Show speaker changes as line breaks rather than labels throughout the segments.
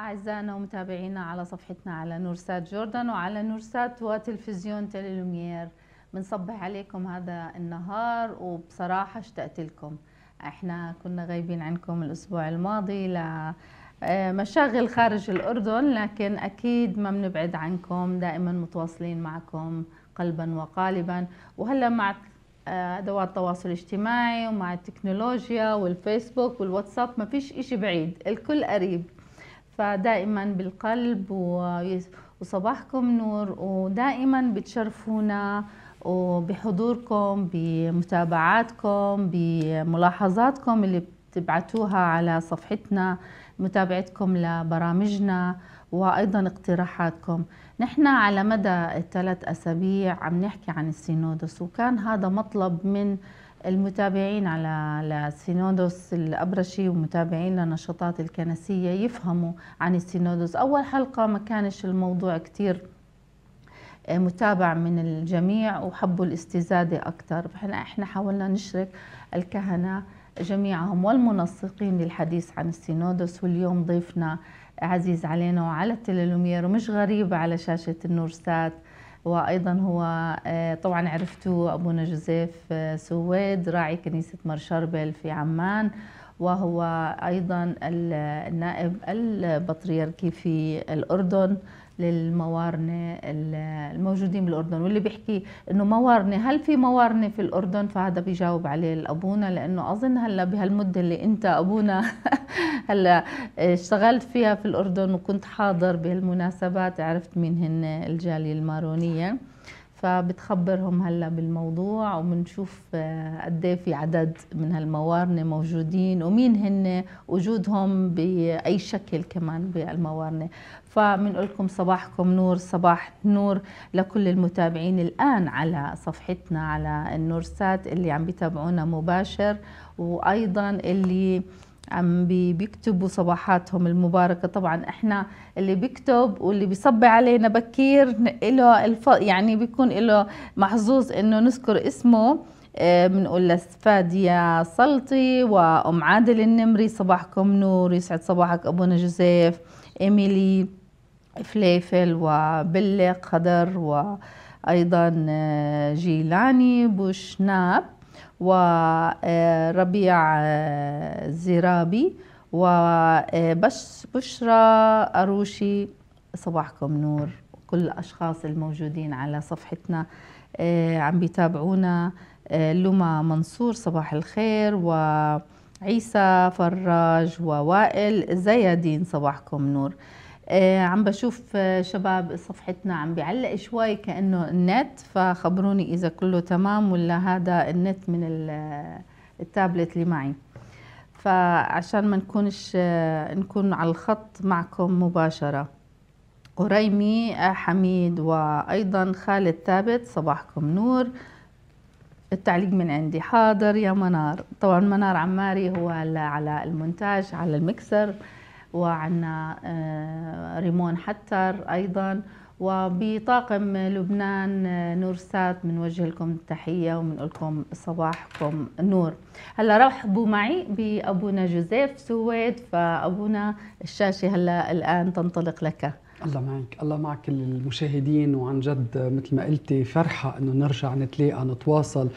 أعزائنا ومتابعينا على صفحتنا على نورسات جوردن وعلى نورسات وتلفزيون تلومير بنصبح عليكم هذا النهار وبصراحة اشتقت لكم احنا كنا غايبين عنكم الأسبوع الماضي لمشاغل آه، خارج الأردن لكن أكيد ما بنبعد عنكم دائما متواصلين معكم قلبا وقالبا وهلا مع آه، ادوات التواصل الاجتماعي ومع التكنولوجيا والفيسبوك والواتساب ما فيش اشي بعيد الكل قريب فدائما بالقلب وصباحكم نور ودائما بتشرفونا وبحضوركم بمتابعاتكم بملاحظاتكم اللي بتبعتوها على صفحتنا متابعتكم لبرامجنا وأيضا اقتراحاتكم نحن على مدى الثلاث أسابيع عم نحكي عن السينودس وكان هذا مطلب من المتابعين على السينودوس الأبرشي ومتابعين لنشاطات الكنسية يفهموا عن السينودوس أول حلقة ما كانش الموضوع كتير آه، متابع من الجميع وحبوا الاستزادة أكثر فإحنا إحنا حاولنا نشرك الكهنة جميعهم والمنسقين للحديث عن السينودوس واليوم ضيفنا عزيز علينا وعلى التليلومير ومش غريب على شاشة النورسات سات وايضا هو آه، طبعا عرفتوا ابونا جوزيف آه، سويد راعي كنيسه مرشربل في عمان وهو ايضا النائب البطريركي في الاردن للموارنة الموجودين بالأردن واللي بيحكي إنه موارنة هل في موارنة في الأردن فهذا بيجاوب عليه الأبونا لأنه أظن هلا بهالمدة اللي أنت أبونا هلا اشتغلت فيها في الأردن وكنت حاضر بهالمناسبات عرفت مين هن الجالية المارونية فبتخبرهم هلا بالموضوع وبنشوف آه، قد إيه في عدد من هالموارنه موجودين ومين هن وجودهم باي شكل كمان بالموارنه فبنقول لكم صباحكم نور صباح نور لكل المتابعين الان على صفحتنا على النورسات اللي عم بيتابعونا مباشر وايضا اللي عم بيكتبوا صباحاتهم المباركه طبعا احنا اللي بيكتب واللي بيصب علينا بكير له الف... يعني بيكون له محظوظ انه نذكر اسمه بنقول آه، لسفادية سلطي وأم عادل النمري صباحكم نور يسعد صباحك أبونا جوزيف إيميلي فليفل وبلق خضر وأيضا آه، جيلاني بوشناب وربيع زرابي وبشرى أروشي صباحكم نور كل الأشخاص الموجودين على صفحتنا آه، عم بيتابعونا آه، لما منصور صباح الخير وعيسى فراج ووائل زيادين صباحكم نور آه، عم بشوف آه، شباب صفحتنا عم بيعلق شوي كأنه النت فخبروني إذا كله تمام ولا هذا النت من آه، التابلت اللي معي فعشان ما نكونش نكون على الخط معكم مباشرة قريمي حميد وأيضا خالد ثابت صباحكم نور التعليق من عندي حاضر يا منار طبعا منار عماري هو على المونتاج على المكسر وعنا آه، ريمون حتر أيضا وبطاقم لبنان آه، نور سات وجه لكم التحية وبنقول لكم صباحكم نور هلا رحبوا معي بأبونا جوزيف سويد فأبونا الشاشة هلا الآن تنطلق لك
الله معك الله معك كل المشاهدين وعن جد مثل ما قلتي فرحة أنه نرجع نتلاقى نتواصل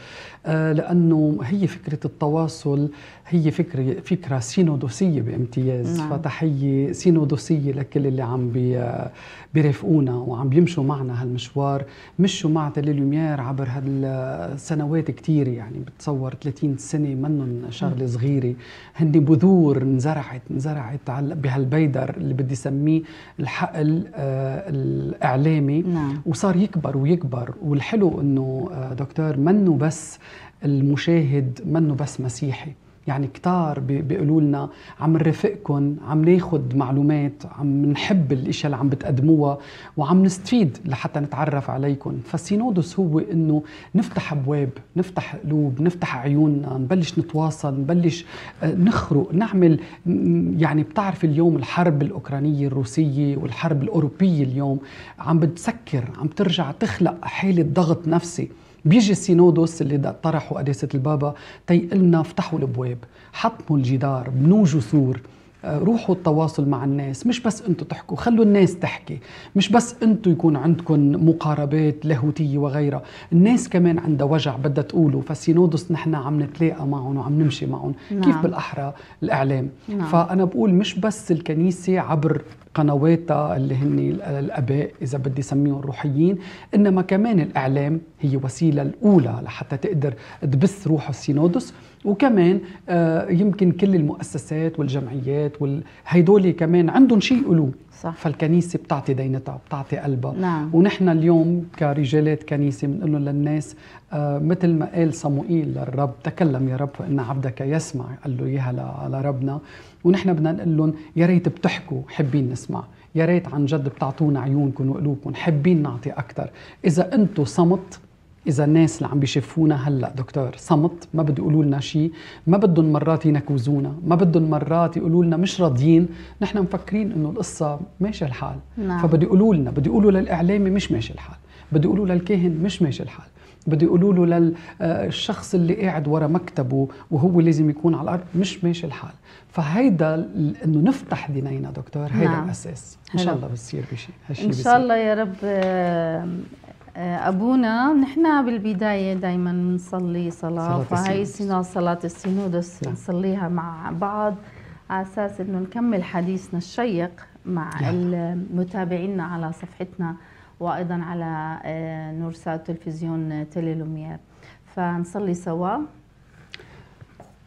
آه، لأنه هي فكرة التواصل هي فكرة فكرة سينودوسية بامتياز نعم. فتحية سينودوسية لكل اللي عم بي بيرافقونا وعم بيمشوا معنا هالمشوار مشوا مع تيلي لوميير عبر هالسنوات كتير يعني بتصور 30 سنه منهم شغله صغيره هن بذور انزرعت انزرعت بهالبيدر اللي بدي سميه الحقل آه، الاعلامي نعم. وصار يكبر ويكبر والحلو انه آه، دكتور منه بس المشاهد منه بس مسيحي يعني كتار بيقولوا لنا عم نرافقكم عم ناخذ معلومات عم نحب الاشياء اللي عم بتقدموها وعم نستفيد لحتى نتعرف عليكم فالسينودوس هو انه نفتح ابواب نفتح قلوب نفتح عيوننا نبلش نتواصل نبلش آه، نخرق نعمل يعني بتعرف اليوم الحرب الاوكرانيه الروسيه والحرب الاوروبيه اليوم عم بتسكر عم ترجع تخلق حاله ضغط نفسي بيجي السينودوس اللي طرحوا قداسه البابا تيقلنا افتحوا الابواب حطموا الجدار بنوا جسور روحوا التواصل مع الناس مش بس انتم تحكوا خلوا الناس تحكي مش بس انتم يكون عندكم مقاربات لاهوتيه وغيرها الناس كمان عندها وجع بدها تقوله فسينودس نحن عم نتلاقى معهم وعم نمشي معهم نعم. كيف بالاحرى الاعلام نعم. فانا بقول مش بس الكنيسه عبر قنواتها اللي هن الاباء اذا بدي سميهم روحيين انما كمان الاعلام هي وسيله الاولى لحتى تقدر تبث روح السينودس وكمان آه، يمكن كل المؤسسات والجمعيات وهيدول كمان عندهم شيء يقولوه صح. فالكنيسة بتعطي دينتها بتعطي قلبها نعم. ونحن اليوم كرجالات كنيسة بنقول للناس آه، مثل ما قال صموئيل للرب تكلم يا رب فإن عبدك يسمع قال له إياها لربنا ونحن بدنا نقول لهم يا ريت بتحكوا حابين نسمع يا ريت عن جد بتعطونا عيونكم وقلوبكم حابين نعطي أكثر إذا أنتم صمت اذا الناس اللي عم بيشوفونا هلا دكتور صمت ما بده يقولوا لنا شيء ما بدهم مرات ينكوزونا ما بدهم مرات يقولوا لنا مش راضيين نحن مفكرين انه القصه ماشي الحال نعم. فبده يقولوا لنا بده يقولوا للاعلامي مش ماشي الحال بده يقولوا للكاهن مش ماشي الحال بده يقولوا له للشخص آه، اللي قاعد ورا مكتبه وهو لازم يكون على الارض مش ماشي الحال فهيدا انه نفتح دينينا دكتور هيدا نعم. الاساس ان شاء الله بتصير بشيء هالشيء ان شاء الله
يا رب آه، آه، ابونا نحن بالبدايه دائما نصلي صلاه فهي السنه صلاه السينودس نعم. نصليها مع بعض على اساس انه نكمل حديثنا الشيق مع نعم. متابعينا على صفحتنا وايضا على آه، نورسات تلفزيون تيليلومير فنصلي سوا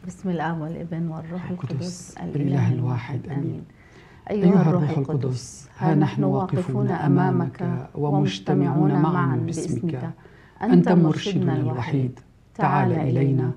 بسم الله والابن والروح القدس الاله الواحد امين, أمين. أيها الروح القدس ها نحن واقفون أمامك ومجتمعون معا باسمك
أنت مرشدنا الوحيد تعال إلينا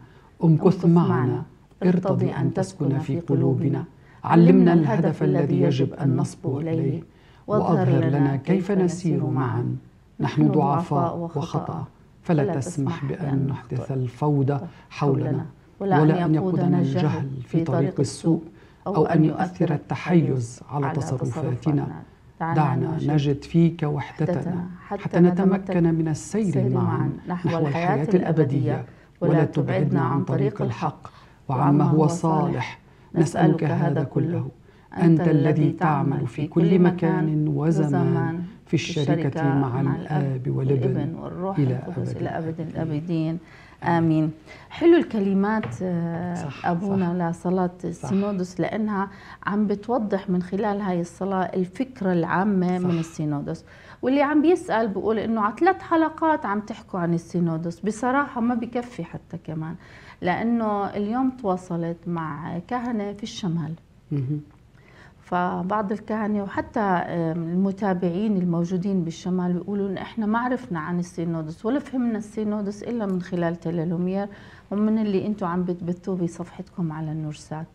امكث معنا ارتضي أن تسكن في قلوبنا علمنا الهدف الذي يجب أن نصبو إليه وأظهر لنا كيف نسير معا نحن ضعفاء وخطأ فلا تسمح بأن نحدث الفوضى حولنا ولا أن يقودنا الجهل في طريق السوء أو, أو أن يؤثر التحيز على, على تصرفاتنا دعنا نجد فيك وحدتنا حتى نتمكن من السير معا نحو الحياة الأبدية ولا تبعدنا عن طريق الحق وعما هو صالح نسألك هذا كله أنت الذي تعمل في كل مكان وزمان في الشركة مع الآب والابن إلى
أبد الأبدين امين حلو الكلمات آه، صح ابونا صح لصلاه السينودوس لانها عم بتوضح من خلال هاي الصلاه الفكره العامه صح من السينودوس واللي عم بيسال بيقول انه على ثلاث حلقات عم تحكوا عن السينودوس بصراحه ما بكفي حتى كمان لانه اليوم تواصلت مع كهنه في الشمال فبعض الكهنة وحتى المتابعين الموجودين بالشمال بيقولوا إن إحنا ما عرفنا عن السينودس ولا فهمنا السينودس إلا من خلال تيلالومير ومن اللي أنتم عم بتبثوه بصفحتكم على النورسات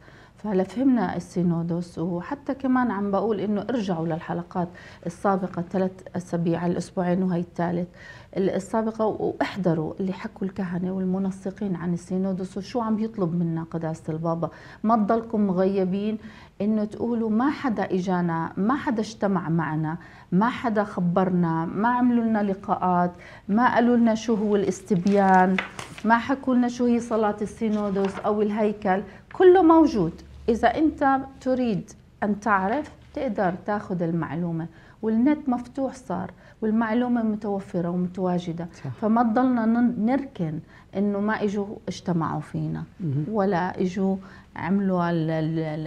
فهلا فهمنا السينودوس وحتى كمان عم بقول انه ارجعوا للحلقات السابقه ثلاث اسابيع الاسبوعين وهي الثالث السابقه واحضروا اللي حكوا الكهنه والمنسقين عن السينودوس وشو عم يطلب منا قداسه البابا ما تضلكم مغيبين انه تقولوا ما حدا اجانا ما حدا اجتمع معنا ما حدا خبرنا ما عملوا لنا لقاءات ما قالوا لنا شو هو الاستبيان ما حكوا لنا شو هي صلاه السينودوس او الهيكل كله موجود إذا أنت تريد أن تعرف تقدر تاخذ المعلومة والنت مفتوح صار والمعلومة متوفرة ومتواجدة صح. فما تضلنا نركن إنه ما إجوا اجتمعوا فينا ولا إجوا عملوا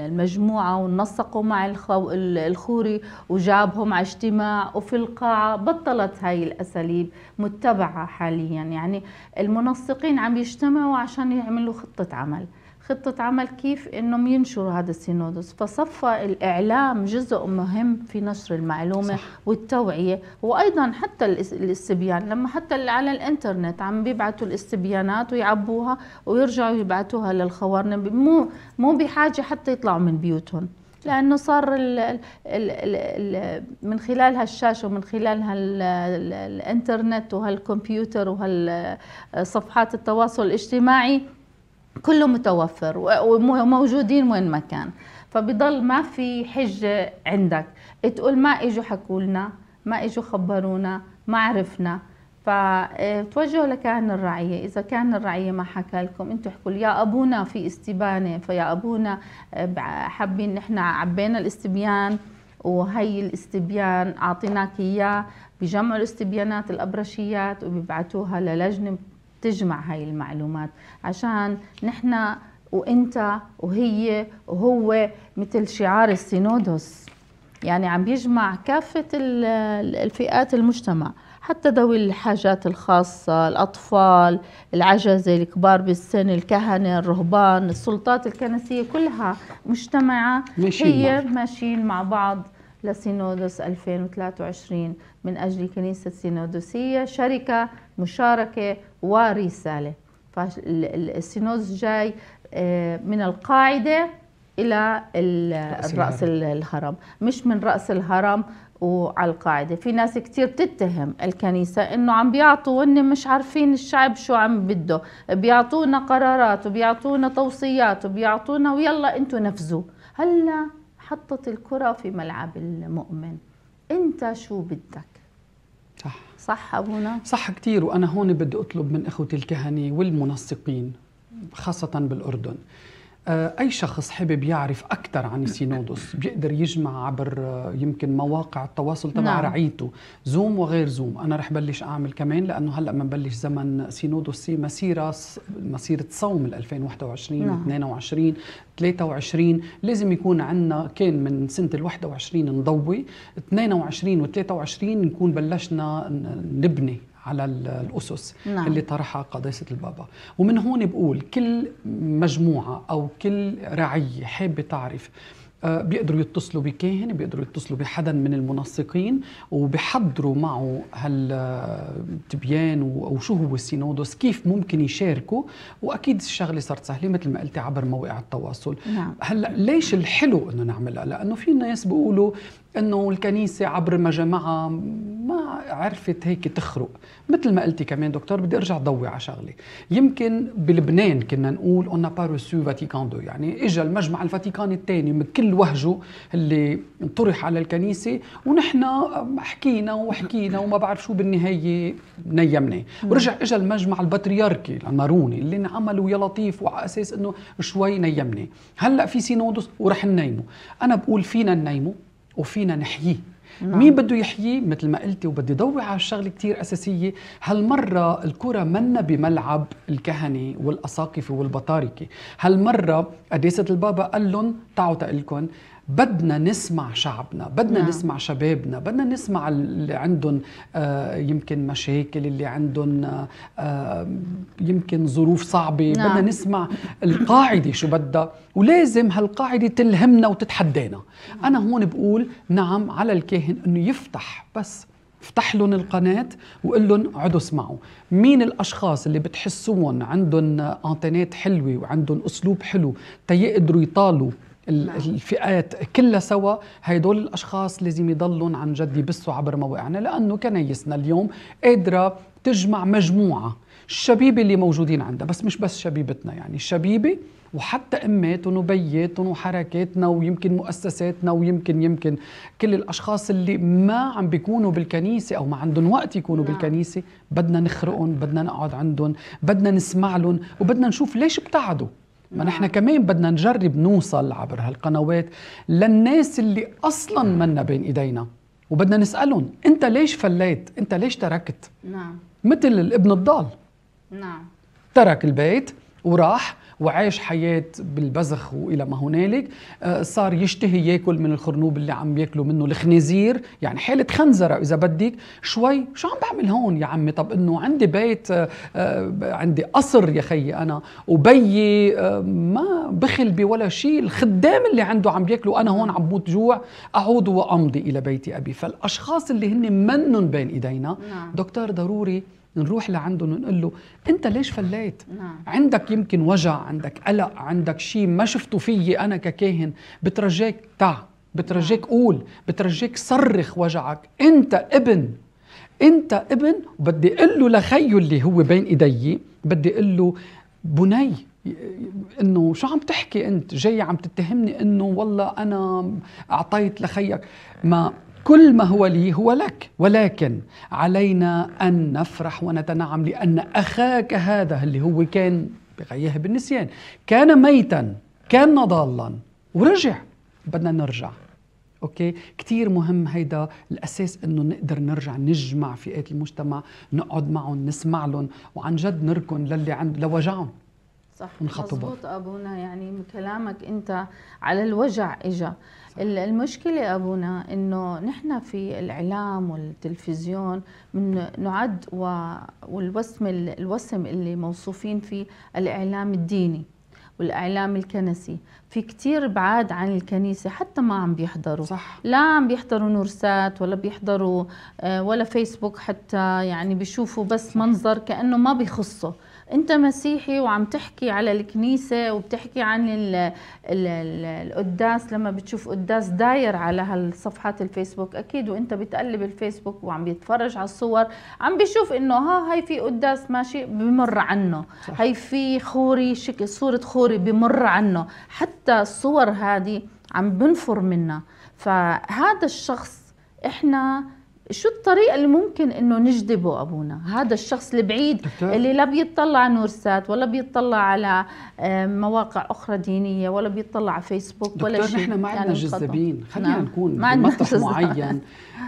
المجموعة ونسقوا مع الخوري وجابهم على اجتماع وفي القاعة بطلت هاي الأساليب متبعة حاليا يعني المنسقين عم يجتمعوا عشان يعملوا خطة عمل خطة عمل كيف انهم ينشروا هذا السينودوس فصفى الاعلام جزء مهم في نشر المعلومة صح. والتوعية وايضا حتى الاستبيان لما حتى على الانترنت عم بيبعتوا الاستبيانات ويعبوها ويرجعوا يبعتوها للخوارنا مو مو بحاجة حتى يطلعوا من بيوتهم لانه صار الـ الـ الـ الـ من خلال هالشاشه ومن خلال هالانترنت وهالكمبيوتر وهالصفحات التواصل الاجتماعي كله متوفر وموجودين وين ما كان فبضل ما في حجة عندك تقول ما اجوا حكوا لنا ما اجوا خبرونا ما عرفنا فتوجهوا لكان الرعية إذا كان الرعية ما حكى لكم أنتم احكوا يا أبونا في استبانة فيا أبونا آه، حابين نحن عبينا الاستبيان وهي الاستبيان أعطيناك إياه بجمعوا الاستبيانات الأبرشيات وبيبعتوها للجنة تجمع هاي المعلومات عشان نحن وانت وهي وهو مثل شعار السينودوس يعني عم بيجمع كافة الفئات المجتمع حتى ذوي الحاجات الخاصة الأطفال العجزة الكبار بالسن الكهنة الرهبان السلطات الكنسية كلها مجتمعة هي ماشيين مع بعض لسينودوس 2023 من أجل كنيسة سينودوسية شركة مشاركة ورسالة فالسينوز جاي آه، من القاعدة إلى الرأس الهرم مش من رأس الهرم وعلى القاعدة في ناس كتير بتتهم الكنيسة انه عم بيعطوا وإن مش عارفين الشعب شو عم بده بيعطونا قرارات وبيعطونا توصيات وبيعطونا ويلا انتوا نفذوا هلا حطت الكرة في ملعب المؤمن انت شو بدك صح صح ابونا نعم.
صح كثير وانا هون بدي اطلب من اخوتي الكهنه والمنسقين خاصه بالاردن آه، أي شخص حابب يعرف أكثر عن السينودوس بيقدر يجمع عبر آه، يمكن مواقع التواصل تبع نعم. رعيته زوم وغير زوم أنا رح بلش أعمل كمان لأنه هلأ بنبلش زمن سينودوس مسيرة مسيرة صوم ال 2021 نعم. 22 23 لازم يكون عندنا كان من سنة ال 21 نضوي 22 و 23 نكون بلشنا نبني على الاسس نعم. اللي طرحها قداسه البابا ومن هون بقول كل مجموعه او كل رعيه حابه تعرف آه، بيقدروا يتصلوا بكاهن بيقدروا يتصلوا بحدا من المنسقين وبيحضروا معه هالتبيان آه، وشو هو السينودوس كيف ممكن يشاركوا واكيد الشغله صارت سهله مثل ما قلتي عبر مواقع التواصل نعم. هلا ليش الحلو انه نعملها لانه في ناس بيقولوا انه الكنيسه عبر مجامعها ما عرفت هيك تخرق مثل ما قلتي كمان دكتور بدي ارجع ضوي على شغله يمكن بلبنان كنا نقول اون بارو سو فاتيكان دو يعني اجى المجمع الفاتيكاني الثاني من كل وهجه اللي انطرح على الكنيسه ونحن حكينا وحكينا وما بعرف شو بالنهايه نيمناه ورجع اجى المجمع البطريركي الماروني اللي انعمل يا لطيف وعلى اساس انه شوي نيمناه هلا في سينودوس ورح ننيمه انا بقول فينا ننيمه وفينا نحييه نعم. مين بده يحييه مثل ما قلتي وبدي ضوي على شغله كتير اساسيه هالمره الكره منا بملعب الكهنه والاساقفه والبطاركه هالمره قديسه البابا قال لهم تعوا تقلكن بدنا نسمع شعبنا بدنا نعم. نسمع شبابنا بدنا نسمع اللي عندهم آه يمكن مشاكل اللي عندهم آه يمكن ظروف صعبة نعم. بدنا نسمع القاعدة شو بدها ولازم هالقاعدة تلهمنا وتتحدانا نعم. أنا هون بقول نعم على الكاهن أنه يفتح بس افتح لهم القناة وقول لهم اقعدوا اسمعوا مين الأشخاص اللي بتحسون عندهم أنتنات آه، حلوة وعندهم أسلوب حلو تيقدروا يطالوا نعم. الفئات كلها سوا هيدول الاشخاص لازم يضلهم عن جد يبثوا عبر مواقعنا لانه كنايسنا اليوم قادره تجمع مجموعه الشبيبه اللي موجودين عندها بس مش بس شبيبتنا يعني الشبيبه وحتى اماتهم وبياتهم وحركاتنا ويمكن مؤسساتنا ويمكن يمكن كل الاشخاص اللي ما عم بيكونوا بالكنيسه او ما عندهم وقت يكونوا نعم. بالكنيسه بدنا نخرقهم بدنا نقعد عندهم بدنا نسمع لهم وبدنا نشوف ليش ابتعدوا ما نحن كمان بدنا نجرب نوصل عبر هالقنوات للناس اللي اصلا منا بين ايدينا وبدنا نسالهم انت ليش فليت انت ليش تركت نعم مثل الابن الضال نعم ترك البيت وراح وعايش حياه بالبزخ والى ما هنالك آه، صار يشتهي ياكل من الخرنوب اللي عم ياكلوا منه الخنازير يعني حاله خنزره اذا بدك شوي شو عم بعمل هون يا عمي طب انه عندي بيت آه، آه، عندي قصر يا خيي انا وبيي ما بخل بولا شيء الخدام اللي عنده عم بياكلوا انا هون عم بموت جوع اعود وامضي الى بيت ابي فالاشخاص اللي هن منن بين ايدينا نعم. دكتور ضروري نروح لعنده ونقول له انت ليش فليت نعم. عندك يمكن وجع عندك قلق عندك شيء ما شفته فيي انا ككاهن بترجاك تع بترجاك نعم. قول بترجاك صرخ وجعك انت ابن انت ابن بدي اقول له لخيه اللي هو بين ايدي بدي اقول له بني انه شو عم تحكي انت جاي عم تتهمني انه والله انا اعطيت لخيك ما كل ما هو لي هو لك ولكن علينا أن نفرح ونتنعم لأن أخاك هذا اللي هو كان بغيه بالنسيان كان ميتا كان ضالا ورجع بدنا نرجع اوكي كثير مهم هيدا الاساس انه نقدر نرجع نجمع فئات المجتمع نقعد معهم نسمع لهم وعن جد نركن للي عند لوجعهم
صح مظبوط ابونا يعني كلامك انت على الوجع اجا المشكلة أبونا أنه نحن في الإعلام والتلفزيون من نعد والوسم الوسم اللي موصوفين فيه الإعلام الديني والإعلام الكنسي في كتير بعاد عن الكنيسة حتى ما عم بيحضروا صح. لا عم بيحضروا نورسات ولا بيحضروا آه، ولا فيسبوك حتى يعني بيشوفوا بس منظر كأنه ما بيخصه انت مسيحي وعم تحكي على الكنيسه وبتحكي عن القداس لما بتشوف قداس داير على هالصفحات الفيسبوك اكيد وانت بتقلب الفيسبوك وعم بيتفرج على الصور عم بيشوف انه ها هي في قداس ماشي بمر عنه صح. هي في خوري شكل صوره خوري بمر عنه حتى الصور هذه عم بنفر منها فهذا الشخص احنا شو الطريقه اللي ممكن انه نجذبه ابونا هذا الشخص البعيد اللي لا بيطلع على نورسات ولا بيطلع على آه، مواقع اخرى دينيه ولا بيطلع على فيسبوك ولا شيء نحن ما عندنا يعني جذابين خلينا نعم. نكون بمطرح معين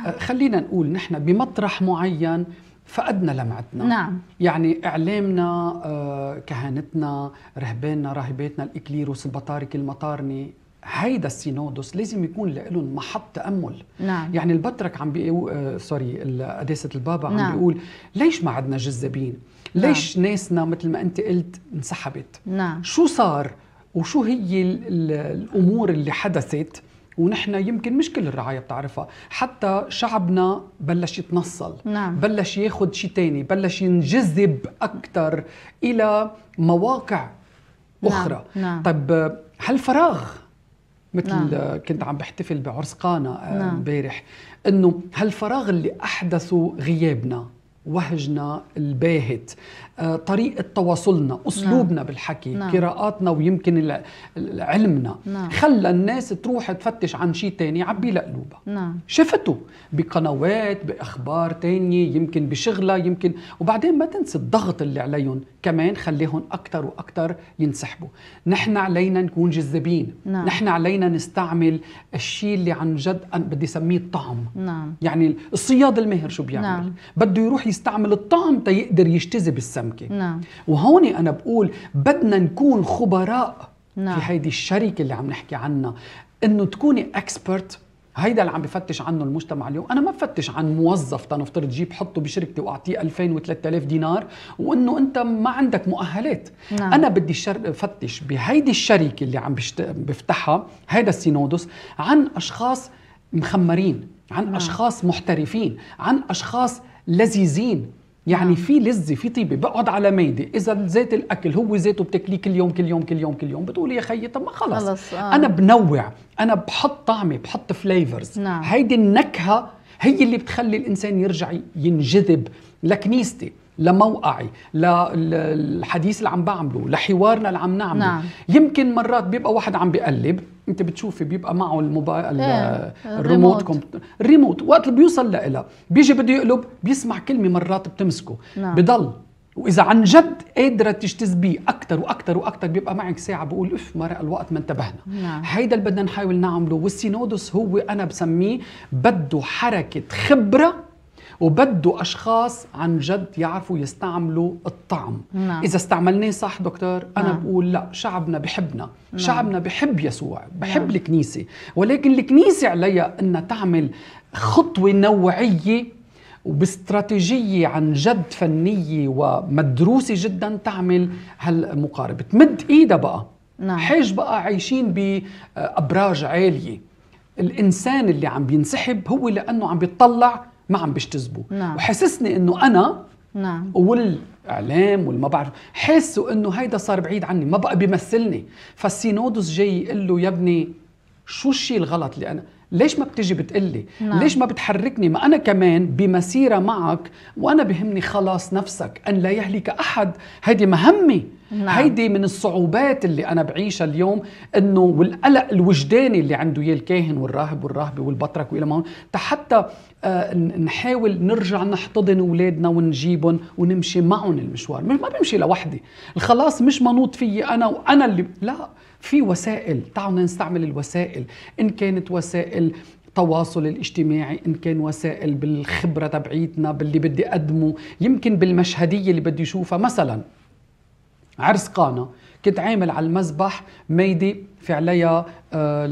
آه، خلينا نقول نحن بمطرح معين فقدنا لمعتنا نعم. يعني اعلامنا آه، كهنتنا رهباننا راهباتنا الاكليروس البطارك المطارني هيدا السينودوس لازم يكون لهم محط تامل نعم. يعني البطرك عم بيقول آه سوري قداسه البابا عم نعم. بيقول ليش ما عدنا جذابين نعم. ليش نعم. ناسنا مثل ما انت قلت انسحبت نعم. شو صار وشو هي الامور اللي حدثت ونحن يمكن مش كل الرعاية بتعرفها حتى شعبنا بلش يتنصل نعم. بلش ياخد شيء تاني بلش ينجذب أكثر إلى مواقع
نعم. أخرى نعم.
طب هالفراغ مثل نعم. آه، كنت عم بحتفل بعرس قانا آه، نعم. امبارح نعم. انه هالفراغ اللي احدثه غيابنا وهجنا الباهت آه، طريقة تواصلنا نعم. أسلوبنا نعم. بالحكي نعم. قراءاتنا ويمكن علمنا نعم. خلى الناس تروح تفتش عن شيء تاني عبي لقلوبها نعم. شفته بقنوات بأخبار تانية يمكن بشغلة يمكن وبعدين ما تنسى الضغط اللي عليهم كمان خليهم اكثر واكثر ينسحبوا نحن علينا نكون جذابين نعم. نحن علينا نستعمل الشيء اللي عن جد أنا بدي اسميه الطعم نعم. يعني الصياد الماهر شو بيعمل نعم. بده يروح يستعمل الطعم تيقدر يجتذب السمكه نعم. وهون انا بقول بدنا نكون خبراء نعم. في هيدي الشركه اللي عم نحكي عنها انه تكوني اكسبرت هيدا اللي عم بفتش عنه المجتمع اليوم انا ما بفتش عن موظف تنفترض جيب حطه بشركتي واعطيه 2000 و3000 دينار وانه انت ما عندك مؤهلات نعم. انا بدي شر... فتش بهيدي الشركه اللي عم بشت... بفتحها هيدا السينودوس عن اشخاص مخمرين عن نعم. اشخاص محترفين عن اشخاص لذيذين يعني نعم. في لذه في طيبه بقعد على ميدة اذا زيت الاكل هو زيته بتاكليه كل يوم كل يوم كل يوم كل يوم بتقولي يا خيي طب ما خلص, خلص آه. انا بنوع انا بحط طعمه بحط فليفرز نعم. هيدي النكهه هي اللي بتخلي الانسان يرجع ينجذب لكنيستي لموقعي للحديث اللي عم بعمله لحوارنا اللي عم نعمله نعم. يمكن مرات بيبقى واحد عم بقلب انت بتشوفي بيبقى معه الموبايل ايه. الريموت الريموت وقت اللي بيوصل لها بيجي بده يقلب بيسمع كلمه مرات بتمسكه نعم. بضل واذا عن جد قادره تجتذبيه اكثر واكثر واكثر بيبقى معك ساعه بقول اف مرق الوقت ما انتبهنا نعم. هيدا اللي بدنا نحاول نعمله والسينودوس هو انا بسميه بده حركه خبره وبده أشخاص عن جد يعرفوا يستعملوا الطعم نعم. إذا استعملناه صح دكتور أنا نعم. بقول لا شعبنا بحبنا نعم. شعبنا بحب يسوع بحب نعم. الكنيسة ولكن الكنيسة عليها أنها تعمل خطوة نوعية وباستراتيجية عن جد فنية ومدروسة جدا تعمل هالمقاربة تمد إيدها بقى نعم. حيش بقى عايشين بأبراج آه، عالية الإنسان اللي عم بينسحب هو لأنه عم بيطلع ما عم بيجتذبوا نعم. وحسسني انه انا نعم والاعلام والما بعرف حسوا انه هيدا صار بعيد عني ما بقى بيمثلني فالسينودوس جاي يقول له يا ابني شو الشيء الغلط اللي انا ليش ما بتجي بتقلي نعم. ليش ما بتحركني ما أنا كمان بمسيرة معك وأنا بهمني خلاص نفسك أن لا يهلك أحد هذه مهمة نعم. هيدي من الصعوبات اللي انا بعيشها اليوم انه والقلق الوجداني اللي عنده اياه الكاهن والراهب والراهبه والبطرك والى ما هون حتى آه، نحاول نرجع نحتضن اولادنا ونجيبهم ونمشي معهم المشوار ما بمشي لوحدي الخلاص مش منوط فيي انا وانا اللي لا في وسائل تعالوا نستعمل الوسائل إن كانت وسائل التواصل الاجتماعي ان كان وسائل بالخبره تبعيتنا باللي بدي اقدمه يمكن بالمشهديه اللي بدي اشوفها مثلا عرس قانا كنت عامل على المذبح ميدي في عليها آه،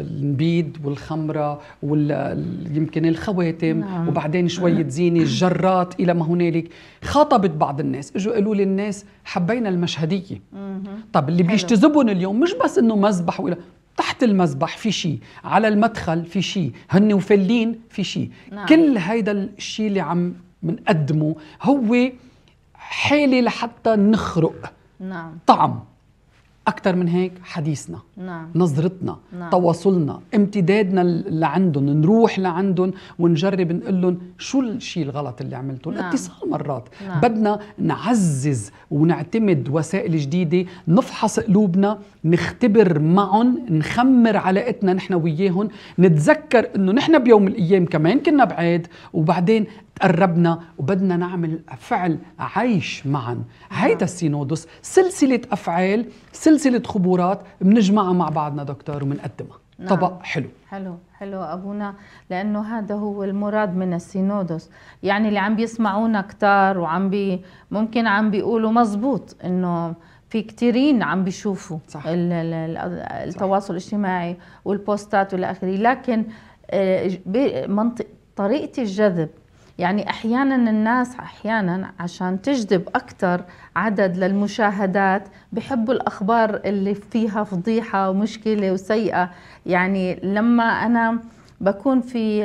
النبيد والخمرة ويمكن الخواتم نعم. وبعدين شوية زينة الجرات إلى ما هنالك خاطبت بعض الناس اجوا قالوا لي الناس حبينا المشهدية
طب اللي بيجتذبهم
اليوم مش بس انه مذبح وإلى تحت المذبح في شيء على المدخل في شيء هن وفلين في شيء نعم. كل هيدا الشيء اللي عم بنقدمه هو حالة لحتى نخرق نعم طعم أكثر من هيك حديثنا نعم. نظرتنا نعم. تواصلنا امتدادنا لعندهم نروح لعندهم ونجرب نقول لهم شو الشيء الغلط اللي عملته نعم. الاتصال مرات نعم. بدنا نعزز ونعتمد وسائل جديدة نفحص قلوبنا نختبر معهم نخمر علاقتنا نحن وياهم نتذكر انه نحن بيوم من الايام كمان كنا بعيد وبعدين تقربنا وبدنا نعمل فعل عيش معا هيدا السينودوس سلسلة أفعال سلسلة خبرات بنجمعها مع بعضنا دكتور وبنقدمها نعم. طبق حلو
حلو حلو أبونا لأنه هذا هو المراد من السينودوس يعني اللي عم بيسمعونا كتار وعم بي ممكن عم بيقولوا مزبوط إنه في كثيرين عم بيشوفوا صح. التواصل صح. الاجتماعي والبوستات والى اخره لكن آه، منطق طريقه الجذب يعني احيانا الناس احيانا عشان تجذب اكثر عدد للمشاهدات بحبوا الاخبار اللي فيها فضيحه ومشكله وسيئه يعني لما انا بكون في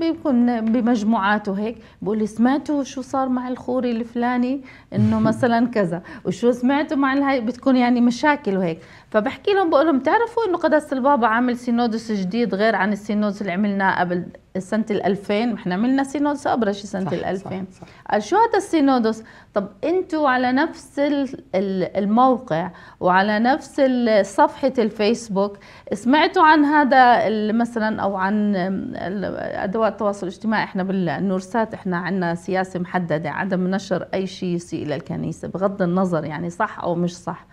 بيكون بمجموعات وهيك بقول لي سمعتوا شو صار مع الخوري الفلاني انه مثلا كذا وشو سمعتوا مع الهي بتكون يعني مشاكل وهيك فبحكي لهم بقول لهم بتعرفوا انه قداسه البابا عامل سينودس جديد غير عن السينودس اللي عملناه قبل سنه ال2000 احنا عملنا سينودس ابرش سنه ال2000 قال شو هذا السينودس طب انتوا على نفس الموقع وعلى نفس صفحه الفيسبوك سمعتوا عن هذا مثلا او عن ادوات التواصل الاجتماعي احنا بالنورسات احنا عندنا سياسه محدده عدم نشر اي شيء يسيء الى الكنيسه بغض النظر يعني صح او مش صح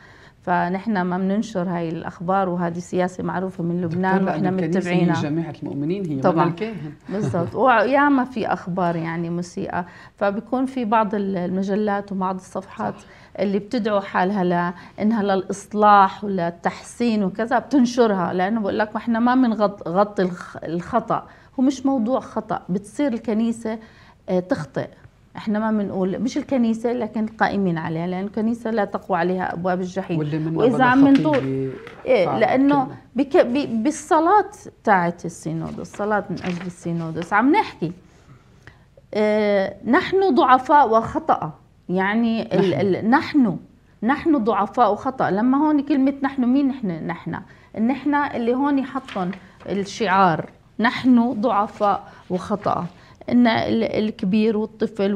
فنحن ما بننشر هاي الاخبار وهذه سياسه معروفه من لبنان ونحن متبعينها جماعه
المؤمنين هي طبعا الكاهن
بالضبط وياما في اخبار يعني مسيئه فبكون في بعض المجلات وبعض الصفحات صح. اللي بتدعو حالها لانها للاصلاح وللتحسين وكذا بتنشرها لانه بقول لك احنا ما بنغطي الخطا هو مش موضوع خطا بتصير الكنيسه آه، تخطئ احنا ما بنقول مش الكنيسه لكن القائمين عليها لان الكنيسه لا تقوى عليها ابواب الجحيم واللي من واذا عم نطول إيه لانه بك بالصلاه تاعت السينودوس الصلاه من اجل السينودوس عم نحكي اه نحن ضعفاء وخطأ يعني نحن. ال ال نحن نحن ضعفاء وخطأ لما هون كلمة نحن مين نحن نحن نحن اللي هون حطهم الشعار نحن ضعفاء وخطأ ان الكبير والطفل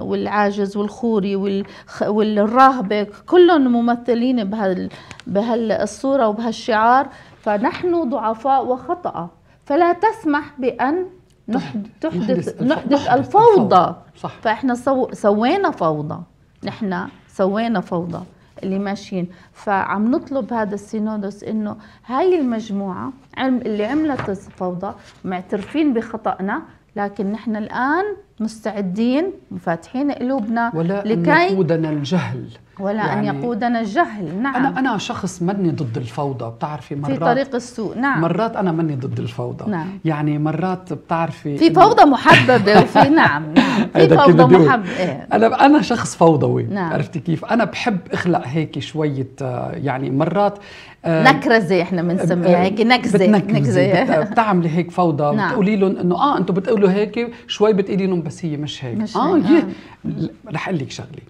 والعاجز والخوري والراهبه كلهم ممثلين بهال بهالصوره وبهالشعار فنحن ضعفاء وخطأ فلا تسمح بان نحدث نحدث, الفوضى صح فاحنا سو سوينا فوضى نحن سوينا فوضى اللي ماشيين فعم نطلب هذا السينودوس انه هاي المجموعه اللي عملت فوضى معترفين بخطأنا لكن نحن الآن مستعدين مفاتحين قلوبنا ولا لكي يقودنا الجهل ولا يعني أن يقودنا الجهل نعم أنا أنا
شخص مني ضد الفوضى بتعرفي مرات في طريق
السوء نعم مرات
أنا مني ضد الفوضى نعم يعني مرات بتعرفي في فوضى
محببة وفي نعم, نعم في فوضى محببة إيه.
أنا أنا شخص فوضوي نعم. عرفتي كيف أنا بحب أخلق هيك شوية آه، يعني مرات آه، نكرزه
احنا بنسميها آه، هيك نكزه نكزه آه،
بتعملي هيك فوضى نعم. بتقولي لهم انه اه انتم بتقولوا هيك شوي بتقولي لهم بس هي مش هيك مش اه هيك. آه. رح اقول لك شغله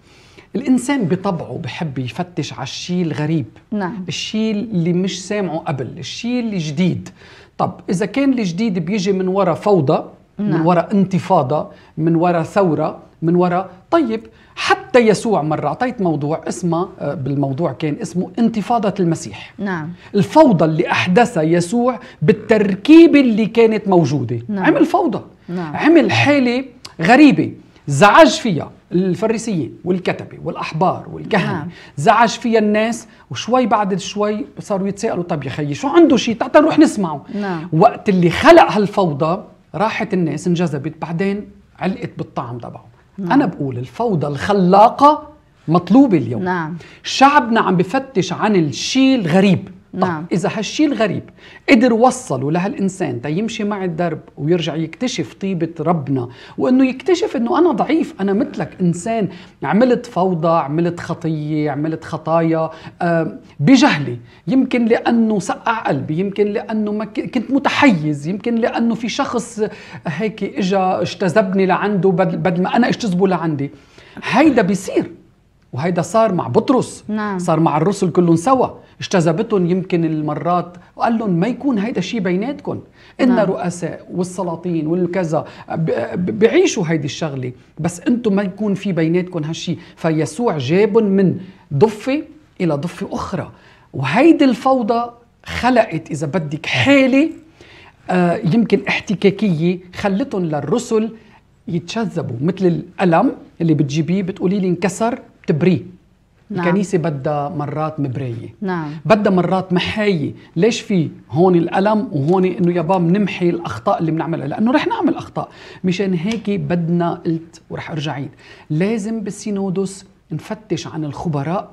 الانسان بطبعه بحب يفتش على الشيء الغريب نعم الشيء اللي مش سامعه قبل الشيء اللي جديد طب اذا كان الجديد بيجي من وراء فوضى نعم. من وراء انتفاضه من وراء ثوره من وراء طيب حتى يسوع مرة أعطيت موضوع اسمه آه، بالموضوع كان اسمه انتفاضة المسيح نعم الفوضى اللي أحدثها يسوع بالتركيبة اللي كانت موجودة نعم. عمل فوضى نعم. عمل حالة غريبة زعج فيها الفريسيين والكتبة والأحبار والكهنة نعم. زعج فيها الناس وشوي بعد شوي صاروا يتساءلوا طب يا خيي شو عنده شيء تعال نروح نسمعه نعم. وقت اللي خلق هالفوضى راحت الناس انجذبت بعدين علقت بالطعم تبعه نعم. أنا بقول الفوضى الخلاقة مطلوبة اليوم نعم. شعبنا عم بفتش عن الشيء الغريب آه، نعم. طيب اذا هالشيء الغريب قدر وصله لهالانسان تيمشي مع الدرب ويرجع يكتشف طيبه ربنا وانه يكتشف انه انا ضعيف انا مثلك انسان عملت فوضى عملت خطيه عملت خطايا آه، بجهلي يمكن لانه سقع قلبي يمكن لانه ما كنت متحيز يمكن لانه في شخص هيك اجى اجتذبني لعنده بدل, بدل ما انا اجتذبه لعندي هيدا بيصير وهيدا صار مع بطرس نعم. صار مع الرسل كلهم سوا اجتذبتهم يمكن المرات وقال لهم ما يكون هيدا شيء بيناتكم ان نعم. رؤساء والسلاطين والكذا بيعيشوا هيدي الشغله بس انتم ما يكون في بيناتكم هالشيء فيسوع جابهم من ضفه الى ضفه اخرى وهيدي الفوضى خلقت اذا بدك حاله آه، يمكن احتكاكيه خلتهم للرسل يتشذبوا مثل الالم اللي بتجيبيه بتقولي لي انكسر تبري نعم. الكنيسة بدها مرات مبرية نعم. بدها مرات محاية ليش في هون الألم وهون إنه يا باب نمحي الأخطاء اللي بنعملها لأنه رح نعمل أخطاء مشان هيك بدنا قلت ورح أرجع عيد لازم بالسينودوس نفتش عن الخبراء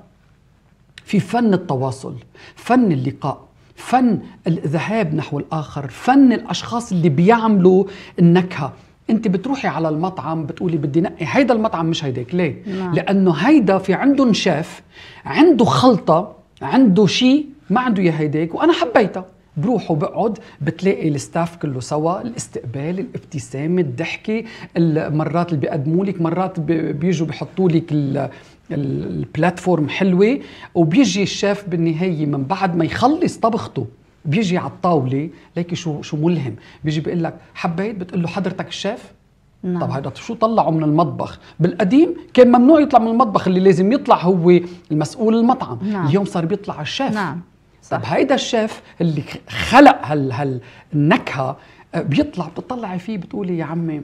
في فن التواصل فن اللقاء فن الذهاب نحو الآخر فن الأشخاص اللي بيعملوا النكهة انت بتروحي على المطعم بتقولي بدي نقي هيدا المطعم مش هيداك ليه نعم. لانه هيدا في عنده شيف عنده خلطه عنده شيء ما عنده يا هيداك وانا حبيتها بروح وبقعد بتلاقي الستاف كله سوا الاستقبال الابتسامه الضحكه المرات اللي بيقدموا لك مرات بيجوا بيحطوا لك البلاتفورم حلوه وبيجي الشيف بالنهايه من بعد ما يخلص طبخته بيجي على الطاوله ليك شو شو ملهم بيجي بيقول لك حبيت بتقول له حضرتك الشيف نعم. طب هيدا شو طلعوا من المطبخ بالقديم كان ممنوع يطلع من المطبخ اللي لازم يطلع هو المسؤول المطعم نعم. اليوم صار بيطلع الشيف نعم. صح. طب هيدا الشيف اللي خلق هال هالنكهه آه، بيطلع بتطلعي فيه بتقولي يا عمي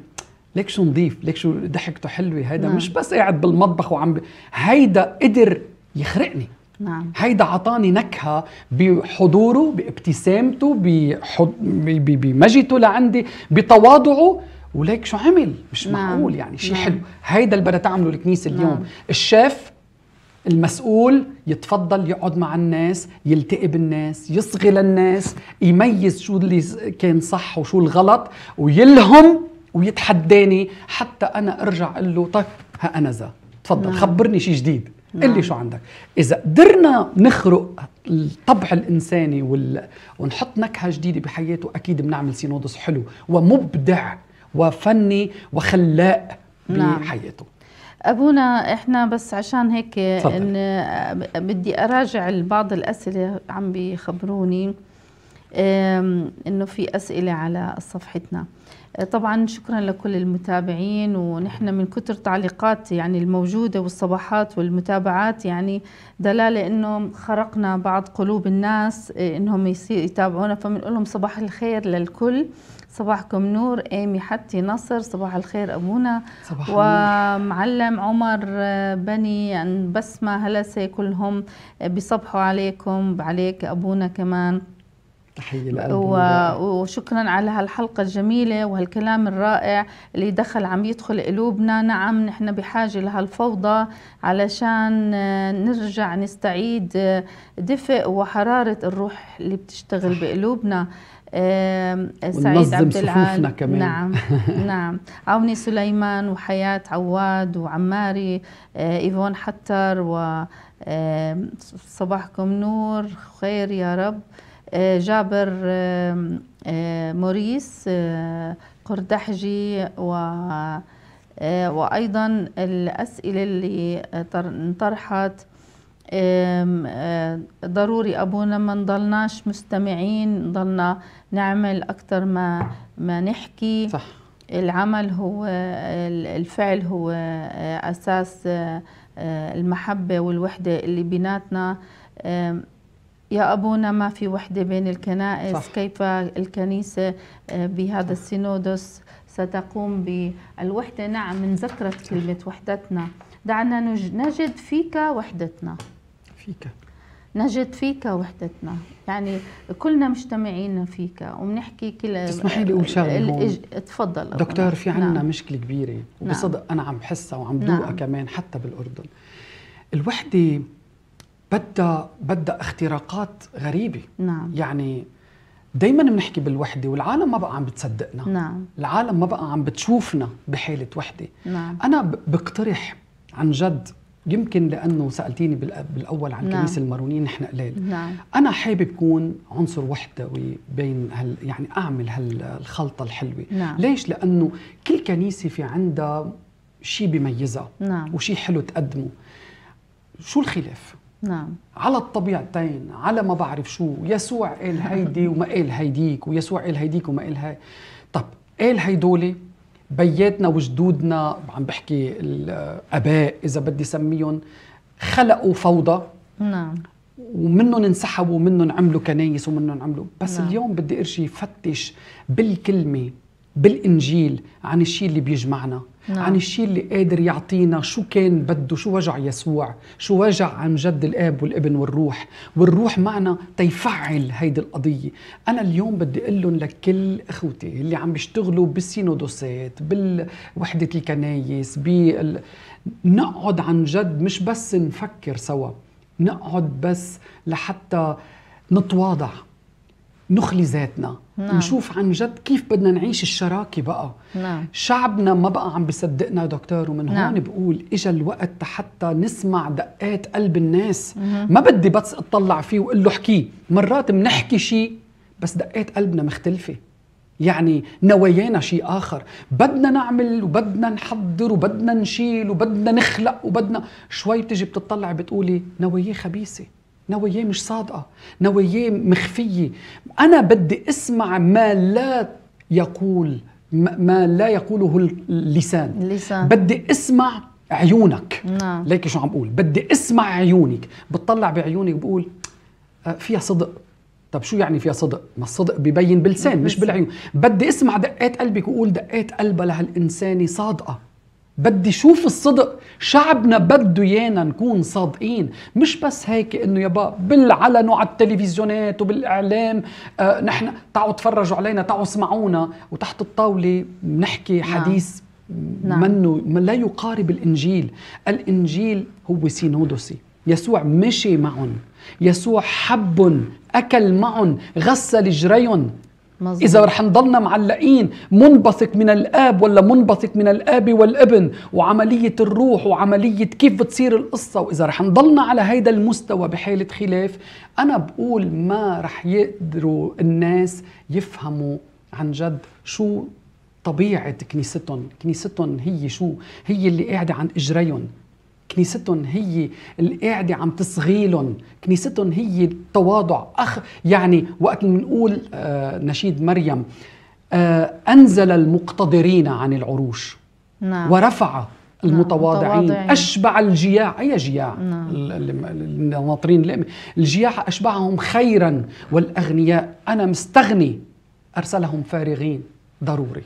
ليك شو نظيف ليك شو ضحكته حلوه هيدا نعم. مش بس قاعد بالمطبخ وعم ب... هيدا قدر يخرقني نعم. هيدا عطاني نكهة بحضوره بابتسامته بحض... بمجيته لعندي بتواضعه وليك شو عمل مش نعم. معقول يعني شيء نعم. حلو هيدا اللي بدها تعمله الكنيسة نعم. اليوم نعم. الشيف المسؤول يتفضل يقعد مع الناس يلتقي بالناس يصغي للناس يميز شو اللي كان صح وشو الغلط ويلهم ويتحداني حتى انا ارجع اقول له طيب ها انا ذا تفضل نعم. خبرني شيء جديد نعم. اللي شو عندك اذا قدرنا نخرق الطبع الانساني وال... ونحط نكهه جديده بحياته اكيد بنعمل سينودس حلو ومبدع وفني وخلاق نعم. بحياته
ابونا احنا بس عشان هيك إن بدي اراجع بعض الاسئله عم بيخبروني انه في اسئله على صفحتنا آه، طبعا شكرا لكل المتابعين ونحن من كثر تعليقات يعني الموجوده والصباحات والمتابعات يعني دلاله انه خرقنا بعض قلوب الناس آه، انهم يتابعونا فبنقول لهم صباح الخير للكل صباحكم نور ايمي حتي نصر صباح الخير ابونا صباح ومعلم عمر آه، بني بسمه هلسه كلهم بيصبحوا عليكم عليك ابونا كمان تحية وشكرا على هالحلقة الجميلة وهالكلام الرائع اللي دخل عم يدخل قلوبنا نعم نحن بحاجة لهالفوضى علشان آه، نرجع نستعيد آه، دفء وحرارة الروح اللي بتشتغل بقلوبنا آه، سعيد عبد العال كمان. نعم نعم عوني سليمان وحياة عواد وعماري ايفون حتر و صباحكم نور خير يا رب آه، جابر آه، آه، موريس قردحجي و وأيضا الأسئلة اللي انطرحت ضروري أبونا ما نضلناش مستمعين ضلنا نعمل أكثر ما ما نحكي صح. العمل هو الفعل هو أساس المحبة والوحدة اللي بيناتنا يا أبونا ما في وحدة بين الكنائس صح. كيف الكنيسة آه، بهذا السينودوس ستقوم بالوحدة نعم من ذكرت كلمة وحدتنا دعنا نجد فيك وحدتنا فيك نجد فيك وحدتنا يعني كلنا مجتمعين فيك وبنحكي كل اسمحي لي اقول شغله تفضل دكتور في عندنا نعم.
مشكله كبيره نعم. وبصدق نعم. انا عم بحسها وعم بدوقها نعم. كمان حتى بالاردن الوحده بدها بدها اختراقات غريبه نعم يعني دائما بنحكي بالوحده والعالم ما بقى عم بتصدقنا نعم العالم ما بقى عم بتشوفنا بحاله وحده نعم انا بقترح عن جد يمكن لانه سالتيني بالاول عن نعم. كنيسه المارونيين نحن قليل نعم. انا حابب كون عنصر وحدوي بين هال يعني اعمل هالخلطه الحلوه نعم. ليش لانه كل كنيسه في عندها شيء بيميزها نعم. وشيء حلو تقدمه شو الخلاف نعم على الطبيعتين على ما بعرف شو يسوع قال هيدي وما قال هيديك ويسوع قال هيديك وما قال هاي طب قال هيدولي بياتنا وجدودنا عم بحكي الاباء اذا بدي سميهم خلقوا فوضى نعم ومنهم انسحبوا ومنهم عملوا كنايس ومنهم عملوا بس نعم. اليوم بدي ارجي فتش بالكلمه بالانجيل عن الشيء اللي بيجمعنا نعم. عن الشيء اللي قادر يعطينا شو كان بده شو وجع يسوع شو وجع عن جد الاب والابن والروح والروح معنا تيفعل هيدي القضيه انا اليوم بدي اقول لهم لكل اخوتي اللي عم بيشتغلوا بالسينودوسات بالوحده الكنايس بال... نقعد عن جد مش بس نفكر سوا نقعد بس لحتى نتواضع نخلي ذاتنا نعم. نشوف عن جد كيف بدنا نعيش الشراكة بقى نعم. شعبنا ما بقى عم بصدقنا دكتور ومن نعم. هون بقول إجا الوقت حتى نسمع دقات قلب الناس مه. ما بدي بس اطلع فيه وقل له حكي مرات بنحكي شيء بس دقات قلبنا مختلفة يعني نوايانا شيء آخر بدنا نعمل وبدنا نحضر وبدنا نشيل وبدنا نخلق وبدنا شوي بتجي بتطلع بتقولي نوايا خبيثة نواياه مش صادقة نواياه مخفية أنا بدي أسمع ما لا يقول ما لا يقوله اللسان اللسان بدي أسمع عيونك نعم ليك شو عم بقول بدي أسمع عيونك بتطلع بعيونك بقول آه، فيها صدق طب شو يعني فيها صدق؟ ما الصدق ببين بلسان مش بالعيون بدي اسمع دقات قلبك وقول دقات قلبها لهالإنسانة صادقة بدي شوف الصدق شعبنا بده يانا نكون صادقين مش بس هيك انه يابا بالعلن وعلى التلفزيونات وبالاعلام آه نحن تعوا تفرجوا علينا تعوا اسمعونا وتحت الطاوله بنحكي نعم. حديث نعم. منه ما لا يقارب الانجيل الانجيل هو سينودوسي يسوع مشي معهم يسوع حبهم اكل معهم غسل جريهم مظبوط. اذا رح نضلنا معلقين منبثق من الاب ولا منبثق من الاب والابن وعمليه الروح وعمليه كيف بتصير القصه واذا رح نضلنا على هيدا المستوى بحاله خلاف انا بقول ما رح يقدروا الناس يفهموا عن جد شو طبيعه كنيستهم كنيستهم هي شو هي اللي قاعده عن اجريهم كنيستهم هي القاعدة عم تصغيلهم كنيستهم هي التواضع أخ يعني وقت بنقول آه نشيد مريم آه أنزل المقتدرين عن العروش نعم. ورفع نعم. المتواضعين نعم. أشبع الجياع أي جياع نعم. الناطرين الجياع أشبعهم خيرا والأغنياء أنا مستغني أرسلهم فارغين ضروري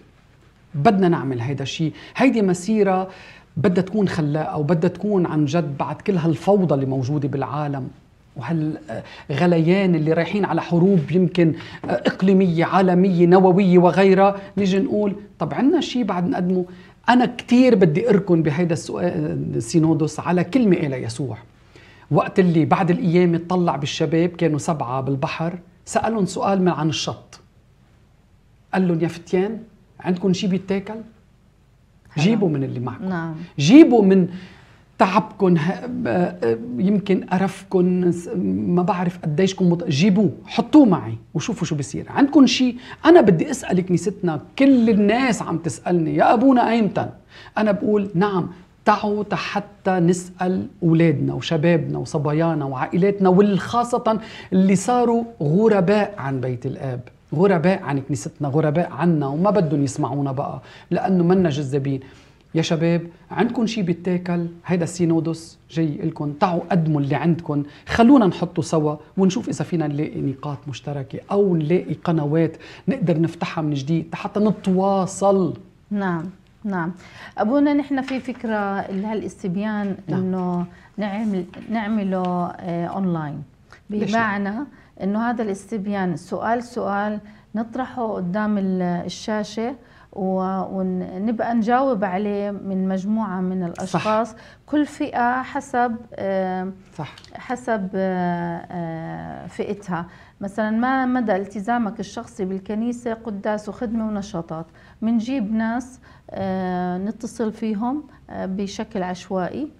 بدنا نعمل هيدا الشيء هيدي مسيرة بدها تكون خلاقه وبدها تكون عن جد بعد كل هالفوضى اللي موجوده بالعالم وهالغليان اللي رايحين على حروب يمكن آه، اقليميه عالميه نوويه وغيرها نيجي نقول طب عندنا شيء بعد نقدمه انا كثير بدي اركن بهيدا السينودوس آه، على كلمه الى يسوع وقت اللي بعد الأيام طلع بالشباب كانوا سبعة بالبحر سألهم سؤال من عن الشط قال لهم يا فتيان عندكم شي بيتاكل؟ جيبوا من اللي معكم نعم. جيبوا من تعبكم يمكن قرفكم ما بعرف قديشكم مط... جيبوه حطوه معي وشوفوا شو بصير عندكم شيء انا بدي اسال كنيستنا كل الناس عم تسالني يا ابونا ايمتى انا بقول نعم تعوا حتى نسأل أولادنا وشبابنا وصبايانا وعائلاتنا والخاصة اللي صاروا غرباء عن بيت الآب غرباء عن كنيستنا غرباء عنا وما بدهم يسمعونا بقى لأنه منا جذابين يا شباب عندكم شيء بيتاكل هيدا السينودوس جاي لكم تعوا قدموا اللي عندكم خلونا نحطه سوا ونشوف اذا فينا نلاقي نقاط مشتركه او نلاقي قنوات نقدر نفتحها من جديد حتى
نتواصل نعم نعم ابونا نحن في فكره لهالاستبيان نعم. انه نعمل نعمله آه اونلاين بمعنى انه هذا الاستبيان سؤال سؤال نطرحه قدام الشاشه ونبقى نجاوب عليه من مجموعة من الأشخاص صح. كل فئة حسب صح. حسب آه، آه، فئتها مثلا ما مدى التزامك الشخصي بالكنيسة قداس وخدمة ونشاطات بنجيب ناس آه، نتصل فيهم بشكل عشوائي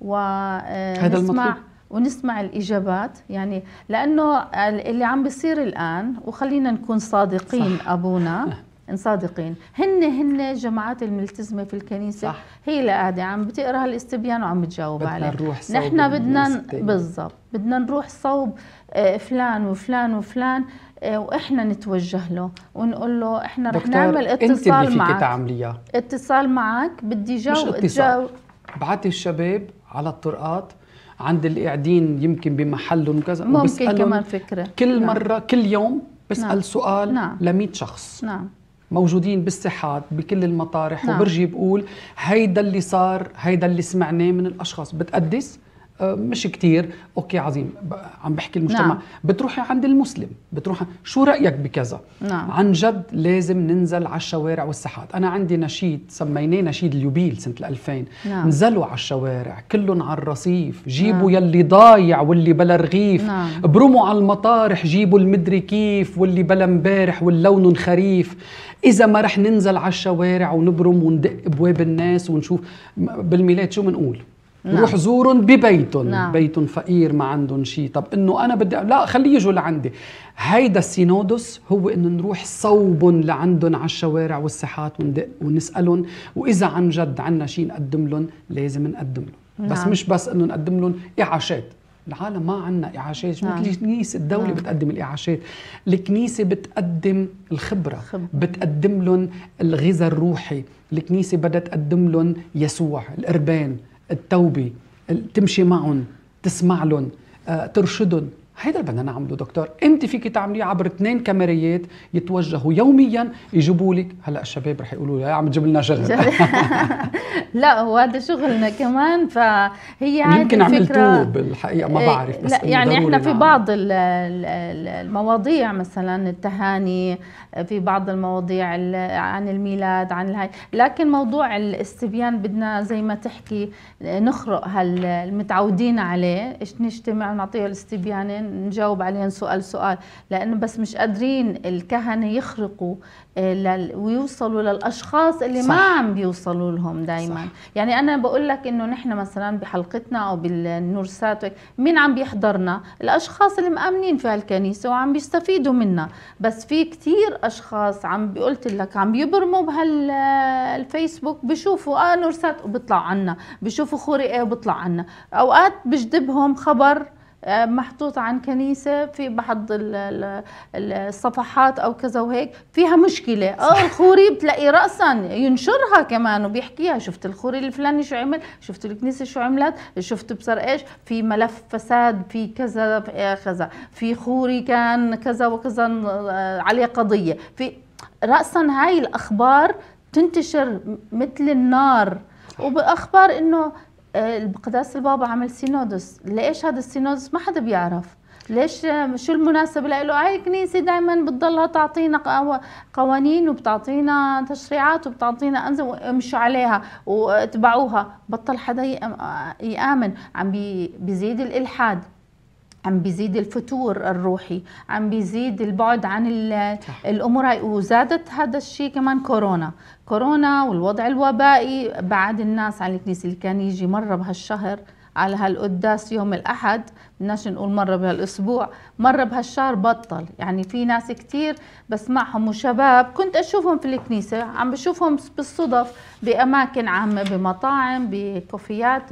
ونسمع هذا المطلوب ونسمع الإجابات يعني لأنه اللي عم بيصير الآن وخلينا نكون صادقين صح. أبونا صادقين هن هن جماعات الملتزمة في الكنيسة صح. هي اللي قاعدة عم بتقرا هالاستبيان وعم بتجاوب عليه بدنا نروح صوب نحن بدنا بالضبط بدنا نروح صوب آه، فلان وفلان وفلان آه، واحنا نتوجه له ونقول له احنا رح نعمل اتصال معك انت معك تعمليها اتصال معك بدي جاوب مش اتصال
بعتي الشباب على الطرقات عند القاعدين يمكن بمحلهم وكذا ممكن كمان
فكره كل نعم. مره
كل يوم بسال نعم. سؤال نعم. لمئة شخص نعم موجودين بالساحات بكل المطارح نعم. وبرجي بقول هيدا اللي صار هيدا اللي سمعناه من الاشخاص بتقدس مش كتير اوكي عظيم عم بحكي المجتمع نعم. بتروحي عند المسلم بتروح شو رايك بكذا نعم. عن جد لازم ننزل على الشوارع والساحات انا عندي نشيد سميناه نشيد اليوبيل سنه 2000 نعم. نزلوا على الشوارع كلهم على الرصيف جيبوا نعم. يلي ضايع واللي بلا رغيف نعم. برموا على المطارح جيبوا المدري كيف واللي بلا مبارح واللون خريف اذا ما رح ننزل على الشوارع ونبرم وندق ابواب الناس ونشوف بالميلاد شو بنقول نعم. روح زورهم ببيتهم نعم. بيتهم فقير ما عندهم شيء طب انه انا بدي لا خليه يجوا لعندي هيدا السينودوس هو انه نروح صوبهم لعندهم على الشوارع والساحات وندق ونسالهم واذا عن جد عندنا شيء نقدم لهم لازم نقدم لهم نعم. بس مش بس انه نقدم لهم اعاشات العالم ما عندنا إعاشات نعم. مثل الكنيسة الدولة نعم. بتقدم الإعاشات الكنيسة بتقدم الخبرة خبر. بتقدم لهم الغذاء الروحي الكنيسة بدها تقدم لهم يسوع القربان التوبه تمشي معهم تسمع لهم آه، ترشدهم هيدا اللي بدنا نعمله دكتور انت فيك تعمليه عبر اثنين كاميريات يتوجهوا يوميا يجيبوا لك هلا الشباب رح يقولوا لي إيه، عم تجيب لنا شغل
لا هو هذا شغلنا كمان فهي يمكن عملتوه
بالحقيقه ما إيه، بعرف بس لا يعني احنا في بعض
المواضيع مثلا التهاني في بعض المواضيع عن الميلاد عن الهاي لكن موضوع الاستبيان بدنا زي ما تحكي نخرق هالمتعودين عليه نجتمع ونعطيه الاستبيان بعدين نجاوب عليهم سؤال سؤال لانه بس مش قادرين الكهنه يخرقوا آه، ويوصلوا للاشخاص اللي صح. ما عم بيوصلوا لهم دائما يعني انا بقول لك انه نحن مثلا بحلقتنا او بالنورسات مين عم بيحضرنا الاشخاص اللي مامنين في هالكنيسه وعم بيستفيدوا منا بس في كثير اشخاص عم قلت لك عم بيبرموا بهالفيسبوك بشوفوا اه نورسات وبيطلع عنا بشوفوا ايه وبيطلع عنا اوقات بجذبهم خبر آه، محطوط عن كنيسة في بعض الصفحات أو كذا وهيك فيها مشكلة أو آه، الخوري بتلاقي رأسا ينشرها كمان وبيحكيها شفت الخوري الفلاني شو عمل شفت الكنيسة شو عملت شفت بصر إيش في ملف فساد في كذا كذا في خوري كان كذا وكذا آه، عليه قضية في رأسا هاي الأخبار تنتشر مثل النار وبأخبار إنه بقداس البابا عمل سينودس ليش هذا السينودس ما حدا بيعرف ليش آه، شو المناسبة له هاي الكنيسة دائما بتضلها تعطينا قوانين وبتعطينا تشريعات وبتعطينا أنزل وامشوا عليها واتبعوها بطل حدا آه، يآمن عم بيزيد الإلحاد عم بيزيد الفتور الروحي عم بيزيد البعد عن الامور هاي وزادت هذا الشيء كمان كورونا كورونا والوضع الوبائي بعد الناس عن الكنيسه اللي كان يجي مره بهالشهر على هالقداس يوم الأحد بدناش نقول مرة بهالأسبوع مرة بهالشهر بطل يعني في ناس كتير بسمعهم وشباب كنت أشوفهم في الكنيسة عم بشوفهم بالصدف بأماكن عامة بمطاعم بكوفيات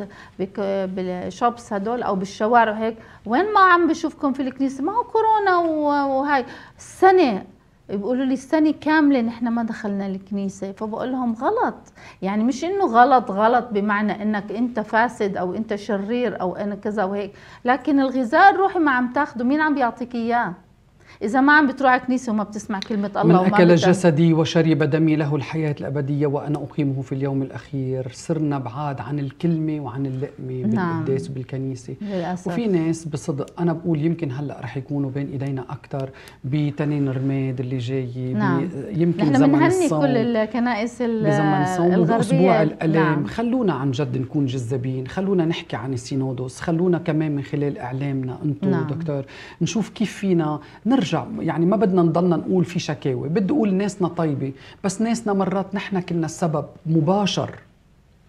بالشوبس هدول أو بالشوارع هيك وين ما عم بشوفكم في الكنيسة ما هو كورونا وهي السنة بيقولوا لي السنة كاملة نحن ما دخلنا الكنيسة فبقول لهم غلط يعني مش انه غلط غلط بمعنى انك انت فاسد او انت شرير او انا كذا وهيك لكن الغذاء الروحي ما عم تاخده مين عم بيعطيك اياه إذا ما عم بتروح على الكنيسة وما بتسمع كلمة الله من أكل وما جسدي
وشرب دمي له الحياة الأبدية وأنا أقيمه في اليوم الأخير صرنا بعاد عن الكلمة وعن اللقمة بالقداس نعم. بالكنيسة للأسف. وفي ناس بصدق أنا بقول يمكن هلا رح يكونوا بين إيدينا أكثر بتنين الرماد اللي جاي نعم. يمكن نحن زمن الصوم كل
الكنائس بزمن الصوم الغربية الألام نعم.
خلونا عن جد نكون جذابين خلونا نحكي عن السينودوس خلونا كمان من خلال إعلامنا أنتم نعم. دكتور نشوف كيف فينا نرجع نرجع يعني ما بدنا نضلنا نقول في شكاوي بدي اقول ناسنا طيبه بس ناسنا مرات نحن كنا السبب مباشر